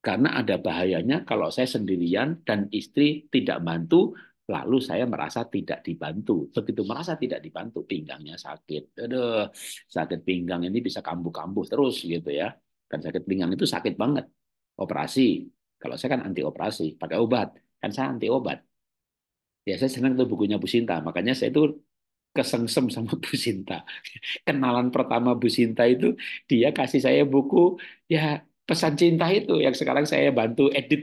Karena ada bahayanya kalau saya sendirian dan istri tidak bantu, lalu saya merasa tidak dibantu. Begitu merasa tidak dibantu, pinggangnya sakit. Aduh, sakit pinggang ini bisa kambuh-kambuh terus gitu ya. Kan sakit pinggang itu sakit banget. Operasi. Kalau saya kan anti operasi, pakai obat. Kan saya anti obat. Ya saya senang tuh bukunya Bu Sinta, makanya saya itu kesengsem sama Bu Sinta. Kenalan pertama Bu Sinta itu dia kasih saya buku ya pesan cinta itu yang sekarang saya bantu edit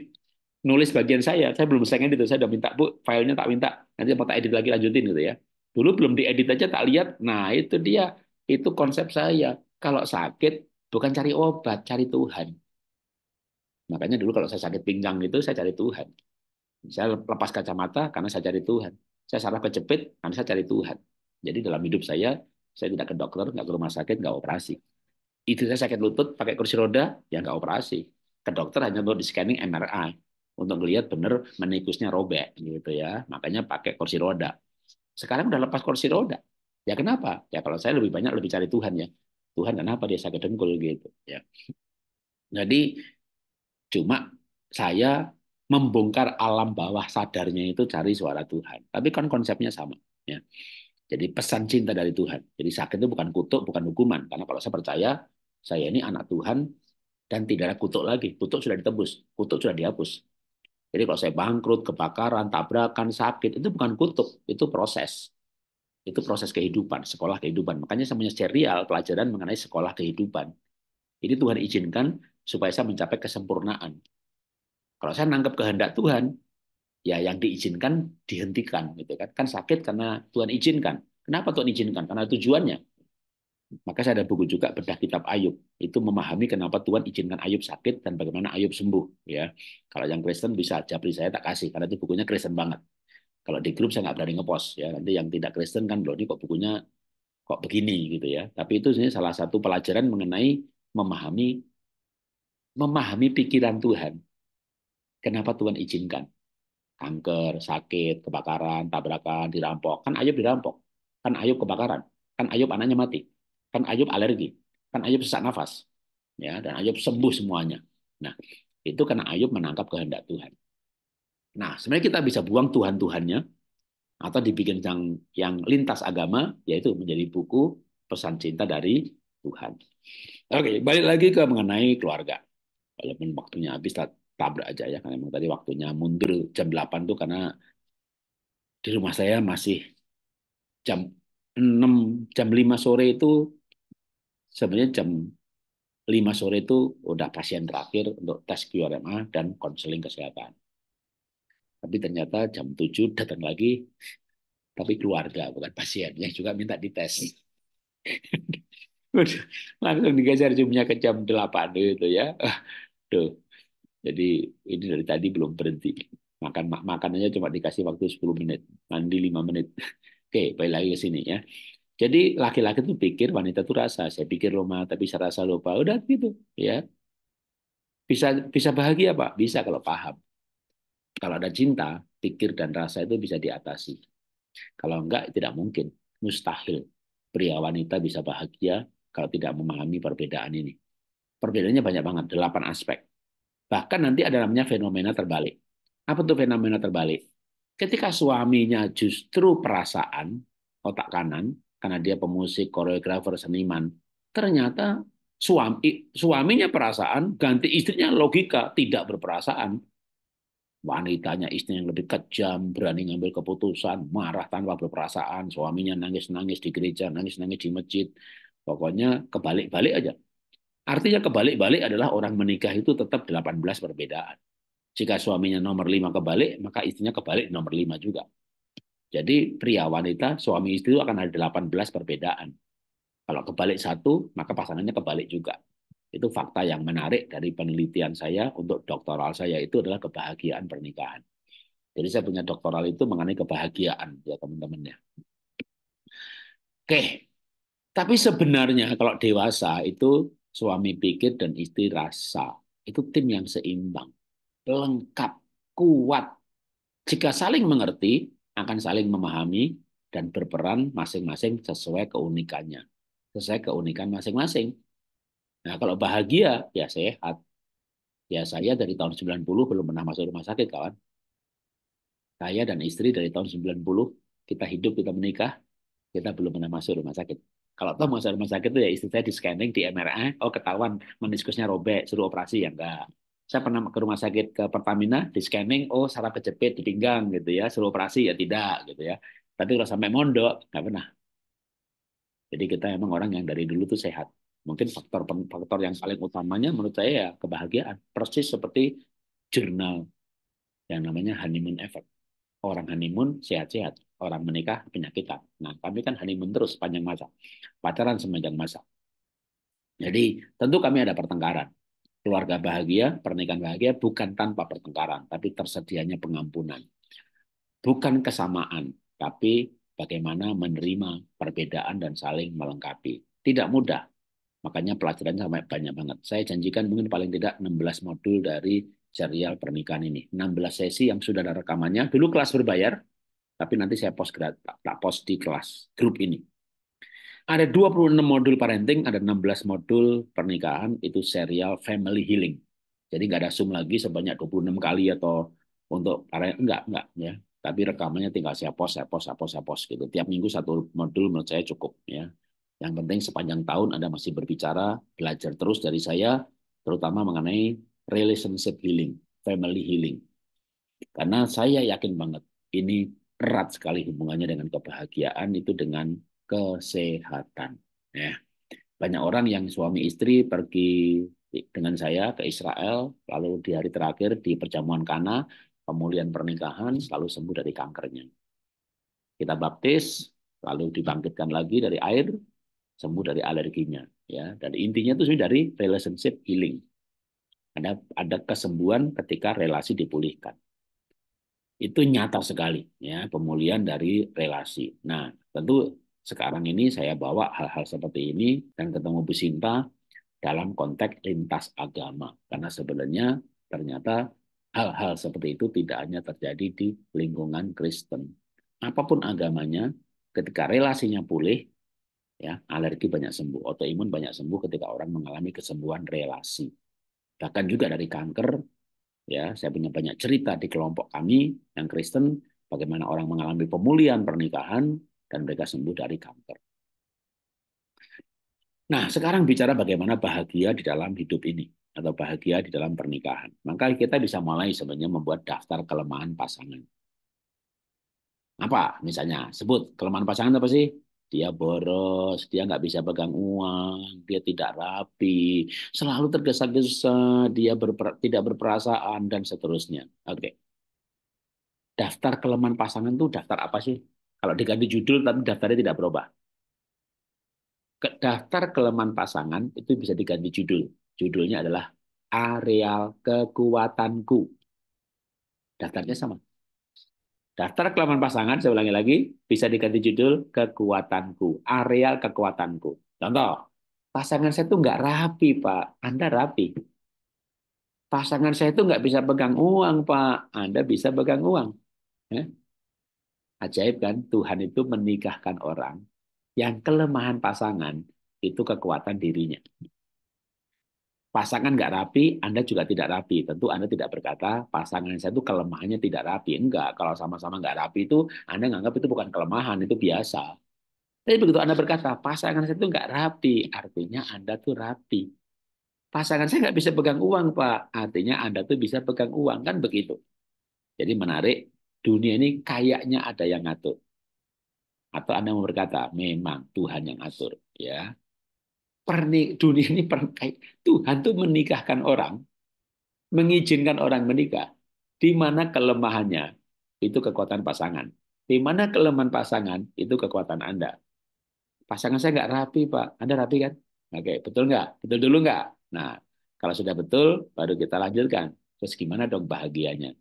nulis bagian saya. Saya belum selesai edit, saya udah minta Bu filenya tak minta. Nanti mau tak edit lagi lanjutin gitu ya. Dulu belum diedit aja tak lihat. Nah itu dia itu konsep saya. Kalau sakit bukan cari obat, cari Tuhan. Makanya dulu kalau saya sakit pinggang itu saya cari Tuhan. Saya lepas kacamata karena saya cari Tuhan. Saya saraf kejepit karena saya cari Tuhan jadi dalam hidup saya, saya tidak ke dokter, nggak ke rumah sakit, nggak operasi. Itu saya sakit lutut, pakai kursi roda, ya nggak operasi. Ke dokter hanya untuk di scanning MRI untuk melihat benar menikusnya robek gitu ya. Makanya pakai kursi roda. Sekarang udah lepas kursi roda. Ya kenapa? Ya kalau saya lebih banyak lebih cari Tuhan ya. Tuhan kenapa dia sakit dengkul gitu ya. Jadi cuma saya membongkar alam bawah sadarnya itu cari suara Tuhan. Tapi kan konsepnya sama ya. Jadi pesan cinta dari Tuhan. Jadi sakit itu bukan kutuk, bukan hukuman. Karena kalau saya percaya, saya ini anak Tuhan dan tidak ada kutuk lagi. Kutuk sudah ditebus, kutuk sudah dihapus. Jadi kalau saya bangkrut, kebakaran, tabrakan, sakit, itu bukan kutuk, itu proses. Itu proses kehidupan, sekolah kehidupan. Makanya saya punya serial pelajaran mengenai sekolah kehidupan. Ini Tuhan izinkan supaya saya mencapai kesempurnaan. Kalau saya nangkep kehendak Tuhan, ya yang diizinkan dihentikan gitu kan kan sakit karena Tuhan izinkan kenapa Tuhan izinkan karena tujuannya maka saya ada buku juga bedah kitab Ayub itu memahami kenapa Tuhan izinkan Ayub sakit dan bagaimana Ayub sembuh ya kalau yang Kristen bisa japri saya tak kasih karena itu bukunya Kristen banget kalau di grup saya nggak berani ngepost ya nanti yang tidak Kristen kan loh ini kok bukunya kok begini gitu ya tapi itu sebenarnya salah satu pelajaran mengenai memahami memahami pikiran Tuhan kenapa Tuhan izinkan kanker, sakit, kebakaran, tabrakan, dirampok. Kan Ayub dirampok. Kan Ayub kebakaran. Kan Ayub anaknya mati. Kan Ayub alergi. Kan Ayub sesak nafas. Ya, dan Ayub sembuh semuanya. Nah, itu karena Ayub menangkap kehendak Tuhan. Nah, sebenarnya kita bisa buang Tuhan-Tuhannya atau dibikin yang, yang lintas agama, yaitu menjadi buku pesan cinta dari Tuhan. Oke, balik lagi ke mengenai keluarga. Walaupun waktunya habis, tabrak aja ya karena memang tadi waktunya mundur jam 8 tuh karena di rumah saya masih jam 6 jam 5 sore itu sebenarnya jam 5 sore itu udah pasien terakhir untuk tes QRMA dan konseling kesehatan. Tapi ternyata jam 7 datang lagi tapi keluarga bukan pasien yang juga minta dites. Langsung digeser jumnya ke jam 8 itu ya. Tuh, jadi ini dari tadi belum berhenti. Makan mak makanannya cuma dikasih waktu 10 menit, mandi 5 menit. Oke, balik lagi ke sini ya. Jadi laki-laki tuh pikir, wanita tuh rasa. Saya pikir lupa, tapi saya rasa lupa. Udah gitu, ya. Bisa bisa bahagia, Pak? Bisa kalau paham. Kalau ada cinta, pikir dan rasa itu bisa diatasi. Kalau enggak, tidak mungkin. Mustahil. Pria wanita bisa bahagia kalau tidak memahami perbedaan ini. Perbedaannya banyak banget, delapan aspek Bahkan nanti ada namanya fenomena terbalik. Apa tuh fenomena terbalik? Ketika suaminya justru perasaan, otak kanan, karena dia pemusik, koreografer, seniman, ternyata suami suaminya perasaan, ganti istrinya logika, tidak berperasaan. Wanitanya istri yang lebih kejam, berani ngambil keputusan, marah tanpa berperasaan, suaminya nangis-nangis di gereja, nangis-nangis di masjid. Pokoknya kebalik-balik aja. Artinya kebalik-balik adalah orang menikah itu tetap 18 perbedaan. Jika suaminya nomor 5 kebalik, maka istrinya kebalik nomor 5 juga. Jadi pria wanita, suami istri itu akan ada 18 perbedaan. Kalau kebalik satu, maka pasangannya kebalik juga. Itu fakta yang menarik dari penelitian saya untuk doktoral saya itu adalah kebahagiaan pernikahan. Jadi saya punya doktoral itu mengenai kebahagiaan ya teman-teman ya. Oke, tapi sebenarnya kalau dewasa itu suami pikir dan istri rasa. Itu tim yang seimbang, lengkap, kuat. Jika saling mengerti, akan saling memahami dan berperan masing-masing sesuai keunikannya. Sesuai keunikan masing-masing. Nah, kalau bahagia, ya sehat. Ya saya dari tahun 90 belum pernah masuk rumah sakit, kawan. Saya dan istri dari tahun 90, kita hidup, kita menikah, kita belum pernah masuk rumah sakit. Kalau toh masuk rumah sakit itu ya istri saya di scanning di MRI, oh ketahuan meniskusnya robek, suruh operasi ya enggak. Saya pernah ke rumah sakit ke Pertamina di scanning, oh salah kejepit di pinggang gitu ya, suruh operasi ya tidak gitu ya. Tapi kalau sampai mondok nggak pernah. Jadi kita emang orang yang dari dulu tuh sehat. Mungkin faktor faktor yang paling utamanya menurut saya ya kebahagiaan. Persis seperti jurnal yang namanya honeymoon effect. Orang honeymoon sehat-sehat, orang menikah penyakitan. Nah, kami kan honeymoon terus sepanjang masa, pacaran sepanjang masa. Jadi tentu kami ada pertengkaran. Keluarga bahagia, pernikahan bahagia bukan tanpa pertengkaran, tapi tersedianya pengampunan. Bukan kesamaan, tapi bagaimana menerima perbedaan dan saling melengkapi. Tidak mudah. Makanya pelajaran sampai banyak banget. Saya janjikan mungkin paling tidak 16 modul dari serial pernikahan ini. 16 sesi yang sudah ada rekamannya. Dulu kelas berbayar, tapi nanti saya post tak post di kelas grup ini. Ada 26 modul parenting, ada 16 modul pernikahan, itu serial family healing. Jadi nggak ada sum lagi sebanyak 26 kali atau untuk parent, enggak, enggak ya. Tapi rekamannya tinggal saya post, saya post, saya post, saya post gitu. Tiap minggu satu modul menurut saya cukup ya. Yang penting sepanjang tahun Anda masih berbicara, belajar terus dari saya, terutama mengenai relationship healing, family healing. Karena saya yakin banget ini erat sekali hubungannya dengan kebahagiaan itu dengan kesehatan. Ya. Banyak orang yang suami istri pergi dengan saya ke Israel, lalu di hari terakhir di perjamuan kana, pemulihan pernikahan, selalu sembuh dari kankernya. Kita baptis, lalu dibangkitkan lagi dari air, sembuh dari alerginya. ya Dan intinya itu sudah dari relationship healing. Ada, ada kesembuhan ketika relasi dipulihkan itu nyata sekali ya pemulihan dari relasi. Nah, tentu sekarang ini saya bawa hal-hal seperti ini dan ketemu Bu Sinta dalam konteks lintas agama karena sebenarnya ternyata hal-hal seperti itu tidak hanya terjadi di lingkungan Kristen. Apapun agamanya, ketika relasinya pulih, ya alergi banyak sembuh, autoimun banyak sembuh ketika orang mengalami kesembuhan relasi. Bahkan juga dari kanker Ya, saya punya banyak cerita di kelompok kami yang Kristen bagaimana orang mengalami pemulihan pernikahan dan mereka sembuh dari kanker. Nah, sekarang bicara bagaimana bahagia di dalam hidup ini atau bahagia di dalam pernikahan. Maka kita bisa mulai sebenarnya membuat daftar kelemahan pasangan. Apa misalnya? Sebut kelemahan pasangan apa sih? dia boros, dia nggak bisa pegang uang, dia tidak rapi, selalu tergesa-gesa, dia berper, tidak berperasaan dan seterusnya. Oke. Okay. Daftar kelemahan pasangan itu daftar apa sih? Kalau diganti judul tapi daftarnya tidak berubah. Ke daftar kelemahan pasangan itu bisa diganti judul. Judulnya adalah areal kekuatanku. Daftarnya sama. Daftar kelemahan pasangan, saya ulangi lagi, bisa diganti judul kekuatanku, areal kekuatanku. Contoh, pasangan saya itu nggak rapi, Pak. Anda rapi. Pasangan saya itu nggak bisa pegang uang, Pak. Anda bisa pegang uang. Eh? Ajaib kan? Tuhan itu menikahkan orang yang kelemahan pasangan itu kekuatan dirinya pasangan nggak rapi, Anda juga tidak rapi. Tentu Anda tidak berkata pasangan saya itu kelemahannya tidak rapi. Enggak, kalau sama-sama nggak rapi itu Anda nganggap itu bukan kelemahan, itu biasa. Tapi begitu Anda berkata pasangan saya itu nggak rapi, artinya Anda tuh rapi. Pasangan saya nggak bisa pegang uang, Pak. Artinya Anda tuh bisa pegang uang, kan begitu. Jadi menarik, dunia ini kayaknya ada yang ngatur. Atau Anda mau berkata, memang Tuhan yang ngatur. ya pernik dunia ini perkai. Tuhan tuh menikahkan orang, mengizinkan orang menikah. Di mana kelemahannya? Itu kekuatan pasangan. Di mana kelemahan pasangan? Itu kekuatan Anda. Pasangan saya nggak rapi, Pak. Anda rapi kan? Oke, betul nggak? Betul dulu nggak? Nah, kalau sudah betul, baru kita lanjutkan. Terus gimana dong bahagianya?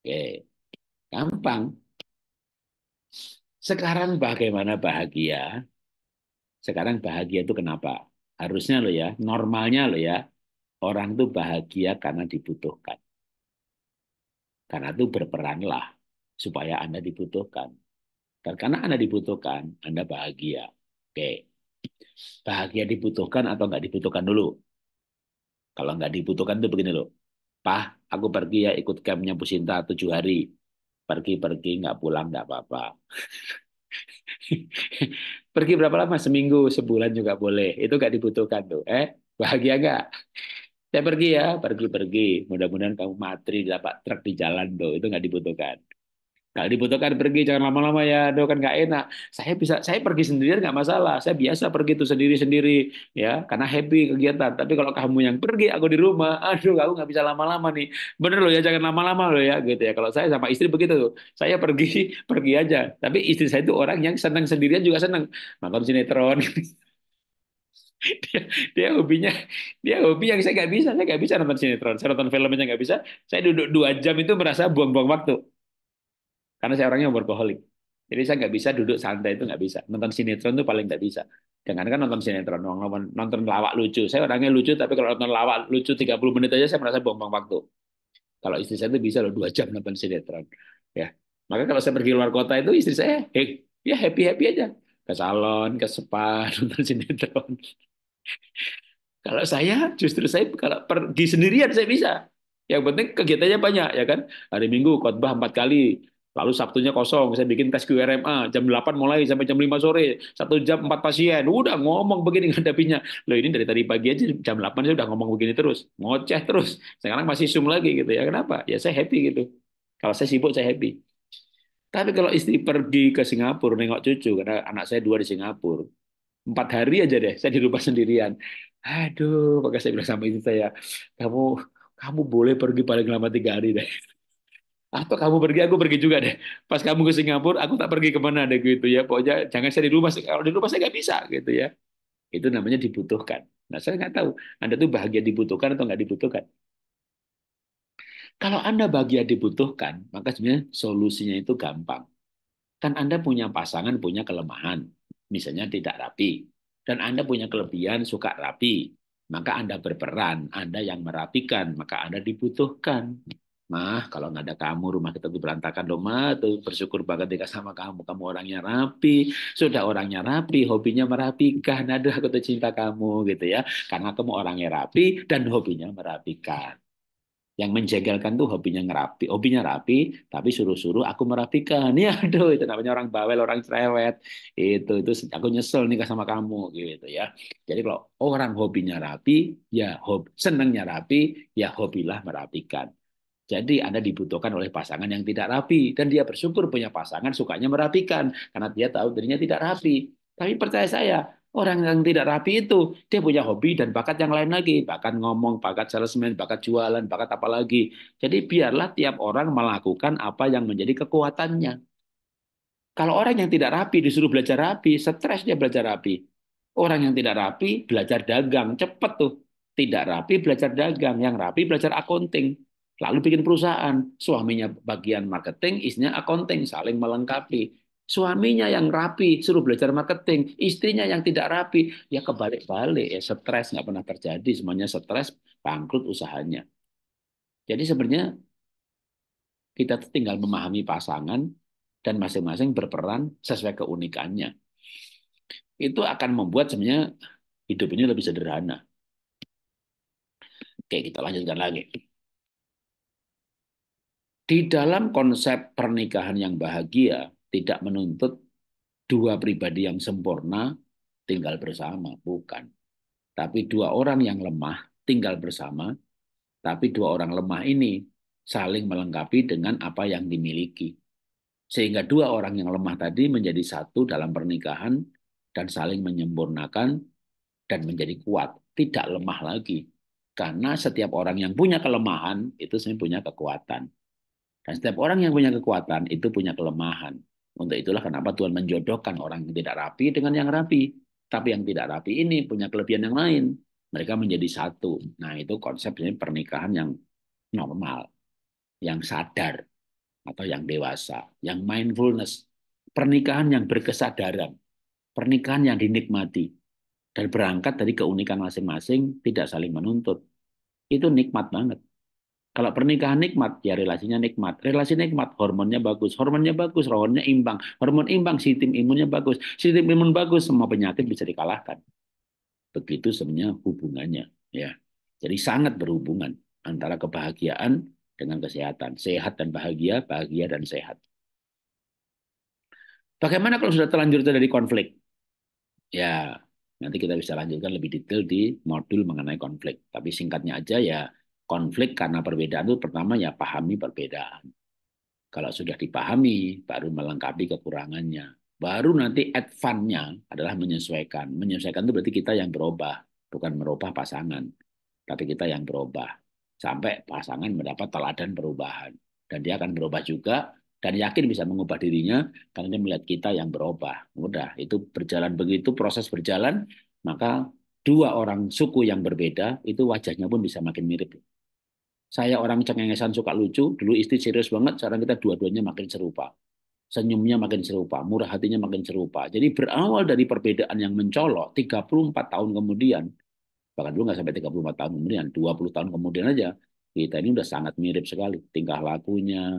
Oke, gampang. Sekarang bagaimana bahagia? Sekarang bahagia itu kenapa? harusnya lo ya, normalnya lo ya, orang tuh bahagia karena dibutuhkan. Karena itu berperanlah supaya Anda dibutuhkan. Dan karena Anda dibutuhkan, Anda bahagia. Oke. Bahagia dibutuhkan atau nggak dibutuhkan dulu? Kalau nggak dibutuhkan itu begini loh. Pah, aku pergi ya ikut campnya Bu Sinta tujuh hari. Pergi-pergi nggak pulang nggak apa-apa. Pergi berapa lama? Seminggu, sebulan juga boleh. Itu gak dibutuhkan tuh. Eh, bahagia nggak? Saya pergi ya, pergi-pergi. Mudah-mudahan kamu matri dapat truk di jalan tuh. Itu gak dibutuhkan. Nggak dibutuhkan pergi, jangan lama-lama ya, aduh kan nggak enak. Saya bisa, saya pergi sendiri nggak masalah. Saya biasa pergi tuh sendiri-sendiri, ya, karena happy kegiatan. Tapi kalau kamu yang pergi, aku di rumah, aduh, aku nggak bisa lama-lama nih. Bener loh ya, jangan lama-lama loh ya, gitu ya. Kalau saya sama istri begitu tuh, saya pergi, pergi aja. Tapi istri saya itu orang yang senang sendirian juga senang. Nonton sinetron, dia, hobinya dia hobi yang saya nggak bisa saya nggak bisa nonton sinetron saya nonton filmnya nggak bisa saya duduk dua jam itu merasa buang-buang waktu karena saya orangnya workaholic. Jadi saya nggak bisa duduk santai itu nggak bisa. Nonton sinetron itu paling nggak bisa. Jangan kan nonton sinetron, nonton, nonton lawak lucu. Saya orangnya lucu, tapi kalau nonton lawak lucu 30 menit aja saya merasa buang waktu. Kalau istri saya itu bisa loh dua jam nonton sinetron. Ya, maka kalau saya pergi luar kota itu istri saya, hey, ya happy happy aja ke salon, ke spa, nonton sinetron. kalau saya justru saya kalau pergi sendirian saya bisa. Yang penting kegiatannya banyak ya kan. Hari Minggu khotbah empat kali, Lalu Sabtunya kosong, saya bikin tes QRMA, jam 8 mulai sampai jam 5 sore, satu jam 4 pasien. Udah ngomong begini ngadapinnya. Loh ini dari tadi pagi aja jam 8 saya udah ngomong begini terus, ngoceh terus. Sekarang masih Zoom lagi gitu ya. Kenapa? Ya saya happy gitu. Kalau saya sibuk saya happy. Tapi kalau istri pergi ke Singapura nengok cucu, karena anak saya dua di Singapura, empat hari aja deh, saya di rumah sendirian. Aduh, maka saya bilang sama istri saya, kamu kamu boleh pergi paling lama tiga hari deh atau kamu pergi aku pergi juga deh pas kamu ke Singapura aku tak pergi kemana deh gitu ya pokoknya jangan saya di rumah kalau di rumah saya nggak bisa gitu ya itu namanya dibutuhkan nah saya nggak tahu anda tuh bahagia dibutuhkan atau nggak dibutuhkan kalau anda bahagia dibutuhkan maka sebenarnya solusinya itu gampang kan anda punya pasangan punya kelemahan misalnya tidak rapi dan anda punya kelebihan suka rapi maka anda berperan anda yang merapikan maka anda dibutuhkan Mah, kalau nggak ada kamu rumah kita tuh berantakan loh, Mah. Tuh bersyukur banget deh sama kamu. Kamu orangnya rapi, sudah orangnya rapi, hobinya merapikan. Aduh, aku tuh cinta kamu gitu ya. Karena kamu orangnya rapi dan hobinya merapikan. Yang menjegalkan tuh hobinya ngerapi, hobinya rapi, tapi suruh-suruh aku merapikan. Ya, aduh, itu namanya orang bawel, orang cerewet. Itu, itu aku nyesel nikah sama kamu, gitu ya. Jadi kalau orang hobinya rapi, ya hobi, senangnya rapi, ya hobilah merapikan. Jadi Anda dibutuhkan oleh pasangan yang tidak rapi dan dia bersyukur punya pasangan sukanya merapikan karena dia tahu dirinya tidak rapi. Tapi percaya saya, Orang yang tidak rapi itu, dia punya hobi dan bakat yang lain lagi. Bakat ngomong, bakat salesman, bakat jualan, bakat apa lagi. Jadi biarlah tiap orang melakukan apa yang menjadi kekuatannya. Kalau orang yang tidak rapi disuruh belajar rapi, stres dia belajar rapi. Orang yang tidak rapi belajar dagang, cepet tuh. Tidak rapi belajar dagang, yang rapi belajar akunting. Lalu bikin perusahaan, suaminya bagian marketing, istrinya accounting, saling melengkapi. Suaminya yang rapi, suruh belajar marketing, istrinya yang tidak rapi, ya kebalik-balik, ya stres nggak pernah terjadi, semuanya stres, bangkrut usahanya. Jadi sebenarnya kita tinggal memahami pasangan dan masing-masing berperan sesuai keunikannya. Itu akan membuat sebenarnya hidup ini lebih sederhana. Oke, kita lanjutkan lagi. Di dalam konsep pernikahan yang bahagia, tidak menuntut dua pribadi yang sempurna tinggal bersama, bukan. Tapi dua orang yang lemah tinggal bersama, tapi dua orang lemah ini saling melengkapi dengan apa yang dimiliki. Sehingga dua orang yang lemah tadi menjadi satu dalam pernikahan dan saling menyempurnakan dan menjadi kuat, tidak lemah lagi. Karena setiap orang yang punya kelemahan itu sebenarnya punya kekuatan. Dan setiap orang yang punya kekuatan itu punya kelemahan. Untuk itulah kenapa Tuhan menjodohkan orang yang tidak rapi dengan yang rapi. Tapi yang tidak rapi ini punya kelebihan yang lain. Mereka menjadi satu. Nah itu konsepnya pernikahan yang normal. Yang sadar. Atau yang dewasa. Yang mindfulness. Pernikahan yang berkesadaran. Pernikahan yang dinikmati. Dan berangkat dari keunikan masing-masing. Tidak saling menuntut. Itu nikmat banget. Kalau pernikahan nikmat, ya relasinya nikmat. Relasi nikmat, hormonnya bagus. Hormonnya bagus, rohonnya imbang. Hormon imbang, sistem imunnya bagus. Sistem imun bagus, semua penyakit bisa dikalahkan. Begitu sebenarnya hubungannya. ya. Jadi sangat berhubungan antara kebahagiaan dengan kesehatan. Sehat dan bahagia, bahagia dan sehat. Bagaimana kalau sudah terlanjur terjadi konflik? Ya, nanti kita bisa lanjutkan lebih detail di modul mengenai konflik. Tapi singkatnya aja ya, konflik karena perbedaan itu pertama ya pahami perbedaan. Kalau sudah dipahami, baru melengkapi kekurangannya. Baru nanti advance-nya adalah menyesuaikan. Menyesuaikan itu berarti kita yang berubah, bukan merubah pasangan. Tapi kita yang berubah. Sampai pasangan mendapat teladan perubahan. Dan dia akan berubah juga dan yakin bisa mengubah dirinya karena dia melihat kita yang berubah. Mudah, itu berjalan begitu, proses berjalan, maka dua orang suku yang berbeda itu wajahnya pun bisa makin mirip. Saya orang cengengesan suka lucu, dulu istri serius banget, sekarang kita dua-duanya makin serupa. Senyumnya makin serupa, murah hatinya makin serupa. Jadi berawal dari perbedaan yang mencolok, 34 tahun kemudian, bahkan dulu nggak sampai 34 tahun kemudian, 20 tahun kemudian aja, kita ini udah sangat mirip sekali. Tingkah lakunya,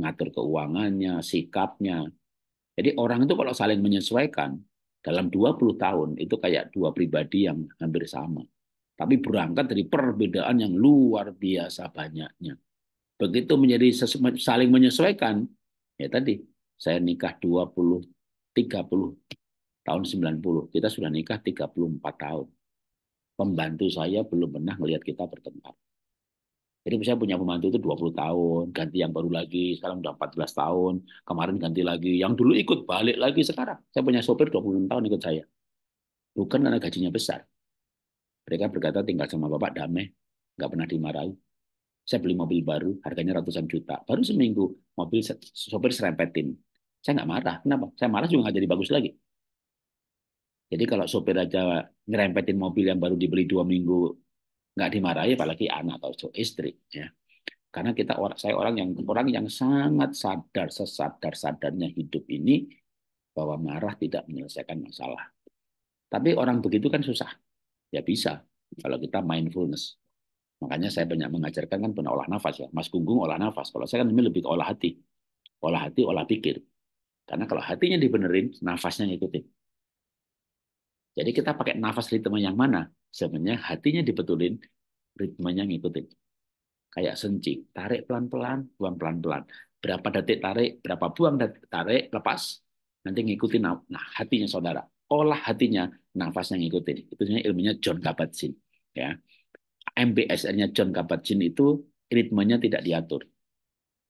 ngatur keuangannya, sikapnya. Jadi orang itu kalau saling menyesuaikan, dalam 20 tahun itu kayak dua pribadi yang hampir sama. Tapi berangkat dari perbedaan yang luar biasa banyaknya. Begitu menjadi saling menyesuaikan, ya tadi saya nikah 20, 30 tahun 90. Kita sudah nikah 34 tahun. Pembantu saya belum pernah melihat kita bertengkar. Jadi saya punya pembantu itu 20 tahun, ganti yang baru lagi, sekarang udah 14 tahun, kemarin ganti lagi, yang dulu ikut balik lagi sekarang. Saya punya sopir 26 tahun ikut saya. Bukan karena gajinya besar, mereka berkata tinggal sama bapak damai, nggak pernah dimarahi. Saya beli mobil baru, harganya ratusan juta. Baru seminggu, mobil sopir serempetin. Saya nggak marah. Kenapa? Saya marah juga nggak jadi bagus lagi. Jadi kalau sopir aja ngerempetin mobil yang baru dibeli dua minggu, nggak dimarahi, apalagi anak atau istri. Ya. Karena kita orang, saya orang yang orang yang sangat sadar, sesadar sadarnya hidup ini bahwa marah tidak menyelesaikan masalah. Tapi orang begitu kan susah. Ya bisa, kalau kita mindfulness. Makanya saya banyak mengajarkan kan pernah olah nafas ya. Mas Gunggung olah nafas. Kalau saya kan lebih ke olah hati. Olah hati, olah pikir. Karena kalau hatinya dibenerin, nafasnya ngikutin. Jadi kita pakai nafas ritme yang mana? Sebenarnya hatinya dibetulin, ritmenya ngikutin. Kayak senci, tarik pelan-pelan, buang pelan-pelan. Berapa detik tarik, berapa buang detik tarik, lepas. Nanti ngikutin nah, nah hatinya saudara olah hatinya, nafasnya ngikutin. Itu ilmunya John Kabat-Zinn. Ya. MBSR-nya John Kabat-Zinn itu ritmenya tidak diatur.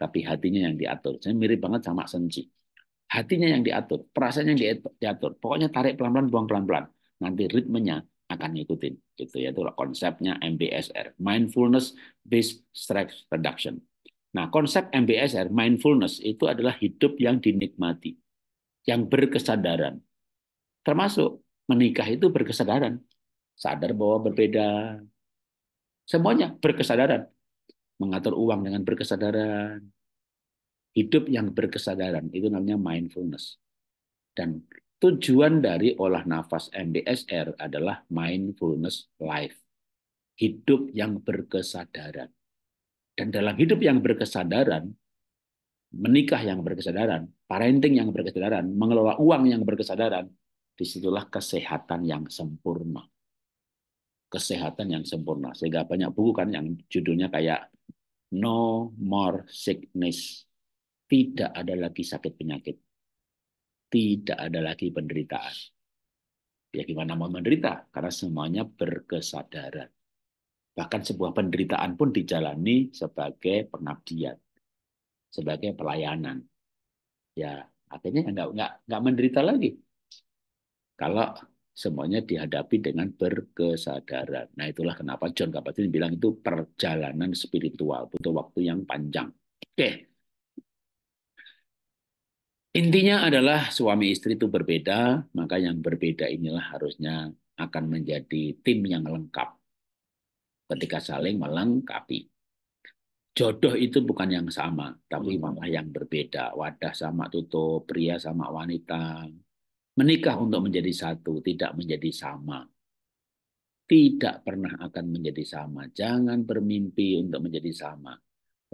Tapi hatinya yang diatur. Saya mirip banget sama Senji. Hatinya yang diatur, perasaannya yang diatur. Pokoknya tarik pelan-pelan, buang pelan-pelan. Nanti ritmenya akan ngikutin. Gitu ya, itulah konsepnya MBSR, Mindfulness Based Stress Reduction. Nah, konsep MBSR, mindfulness itu adalah hidup yang dinikmati, yang berkesadaran, Termasuk menikah itu berkesadaran. Sadar bahwa berbeda. Semuanya berkesadaran. Mengatur uang dengan berkesadaran. Hidup yang berkesadaran. Itu namanya mindfulness. Dan tujuan dari olah nafas MBSR adalah mindfulness life. Hidup yang berkesadaran. Dan dalam hidup yang berkesadaran, menikah yang berkesadaran, parenting yang berkesadaran, mengelola uang yang berkesadaran, disitulah kesehatan yang sempurna. Kesehatan yang sempurna. Sehingga banyak buku kan yang judulnya kayak No More Sickness. Tidak ada lagi sakit penyakit. Tidak ada lagi penderitaan. Ya gimana mau menderita? Karena semuanya berkesadaran. Bahkan sebuah penderitaan pun dijalani sebagai pengabdian. Sebagai pelayanan. Ya akhirnya nggak nggak nggak menderita lagi kalau semuanya dihadapi dengan berkesadaran. Nah itulah kenapa John kabat bilang itu perjalanan spiritual, butuh waktu yang panjang. Oke, Intinya adalah suami istri itu berbeda, maka yang berbeda inilah harusnya akan menjadi tim yang lengkap. Ketika saling melengkapi. Jodoh itu bukan yang sama, tapi hmm. malah yang berbeda. Wadah sama tutup, pria sama wanita, Menikah untuk menjadi satu, tidak menjadi sama. Tidak pernah akan menjadi sama. Jangan bermimpi untuk menjadi sama.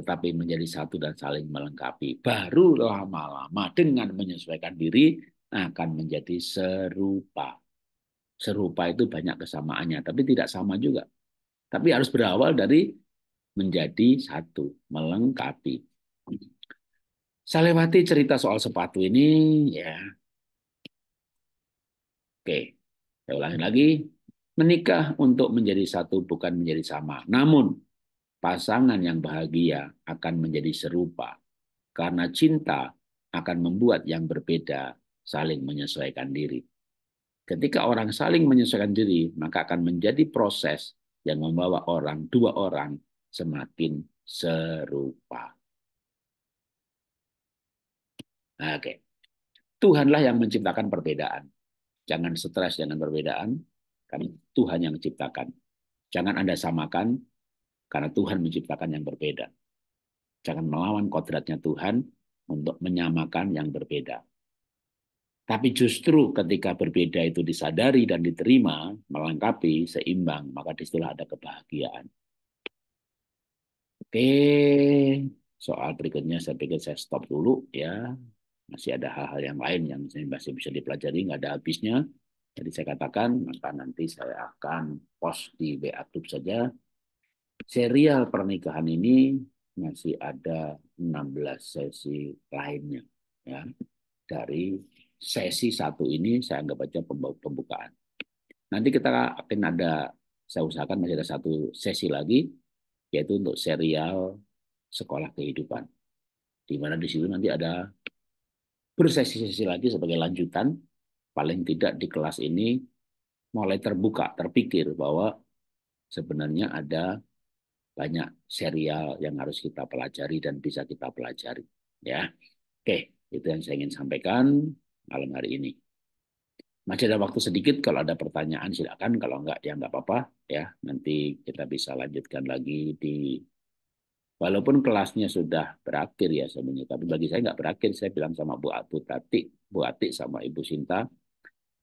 Tetapi menjadi satu dan saling melengkapi. Baru lama-lama dengan menyesuaikan diri akan menjadi serupa. Serupa itu banyak kesamaannya, tapi tidak sama juga. Tapi harus berawal dari menjadi satu, melengkapi. Saya lewati cerita soal sepatu ini ya Oke, saya ulangi lagi. Menikah untuk menjadi satu bukan menjadi sama. Namun, pasangan yang bahagia akan menjadi serupa. Karena cinta akan membuat yang berbeda saling menyesuaikan diri. Ketika orang saling menyesuaikan diri, maka akan menjadi proses yang membawa orang, dua orang, semakin serupa. Oke. Tuhanlah yang menciptakan perbedaan. Jangan stres dengan perbedaan, karena Tuhan yang menciptakan. Jangan Anda samakan, karena Tuhan menciptakan yang berbeda. Jangan melawan kodratnya Tuhan untuk menyamakan yang berbeda. Tapi justru ketika berbeda itu disadari dan diterima, melengkapi, seimbang, maka disitulah ada kebahagiaan. Oke, soal berikutnya saya pikir saya stop dulu ya masih ada hal-hal yang lain yang masih bisa dipelajari nggak ada habisnya jadi saya katakan maka nanti saya akan post di WA Club saja serial pernikahan ini masih ada 16 sesi lainnya ya dari sesi satu ini saya anggap baca pembukaan nanti kita akan ada saya usahakan masih ada satu sesi lagi yaitu untuk serial sekolah kehidupan di mana di situ nanti ada bersesi-sesi lagi sebagai lanjutan, paling tidak di kelas ini mulai terbuka, terpikir bahwa sebenarnya ada banyak serial yang harus kita pelajari dan bisa kita pelajari. Ya, oke, itu yang saya ingin sampaikan malam hari ini. Masih ada waktu sedikit kalau ada pertanyaan silakan, kalau enggak ya enggak apa-apa ya. Nanti kita bisa lanjutkan lagi di Walaupun kelasnya sudah berakhir ya sebenarnya, tapi bagi saya nggak berakhir. Saya bilang sama Bu Atu Tati, Bu Atik sama Ibu Sinta,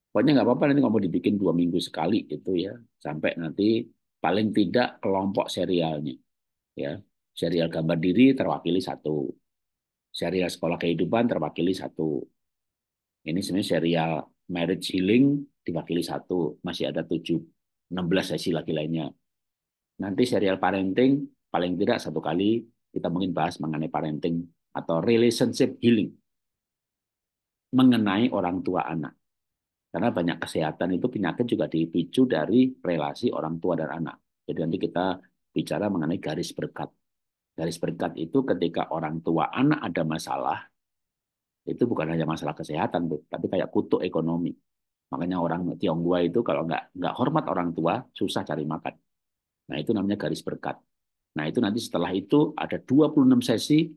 pokoknya nggak apa-apa nanti mau dibikin dua minggu sekali itu ya, sampai nanti paling tidak kelompok serialnya, ya serial gambar diri terwakili satu, serial sekolah kehidupan terwakili satu. Ini sebenarnya serial marriage healing diwakili satu, masih ada tujuh, enam belas sesi lagi lainnya. Nanti serial parenting Paling tidak satu kali kita mungkin bahas mengenai parenting atau relationship healing. Mengenai orang tua anak. Karena banyak kesehatan itu penyakit juga dipicu dari relasi orang tua dan anak. Jadi nanti kita bicara mengenai garis berkat. Garis berkat itu ketika orang tua anak ada masalah, itu bukan hanya masalah kesehatan, tapi kayak kutuk ekonomi. Makanya orang Tionghoa itu kalau nggak nggak hormat orang tua, susah cari makan. Nah itu namanya garis berkat. Nah, itu nanti setelah itu ada 26 sesi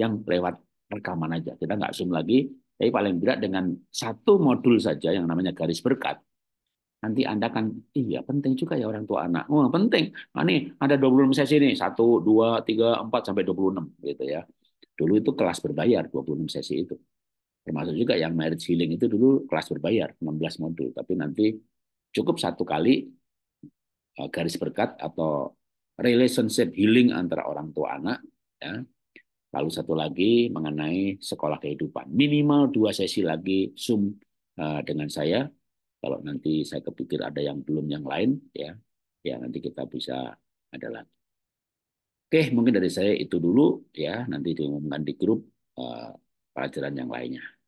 yang lewat rekaman aja. Kita nggak zoom lagi, tapi paling tidak dengan satu modul saja yang namanya garis berkat, nanti Anda akan, iya penting juga ya orang tua anak. Oh, penting. Nah, nih, ada 26 sesi nih, 1, 2, 3, 4, sampai 26 gitu ya. Dulu itu kelas berbayar, 26 sesi itu. Termasuk juga yang marriage healing itu dulu kelas berbayar, 16 modul. Tapi nanti cukup satu kali eh, garis berkat atau relationship healing antara orang tua anak ya. Lalu satu lagi mengenai sekolah kehidupan. Minimal dua sesi lagi Zoom uh, dengan saya. Kalau nanti saya kepikir ada yang belum yang lain ya. Ya nanti kita bisa ada lagi. Oke, mungkin dari saya itu dulu ya. Nanti diumumkan di grup uh, pelajaran yang lainnya.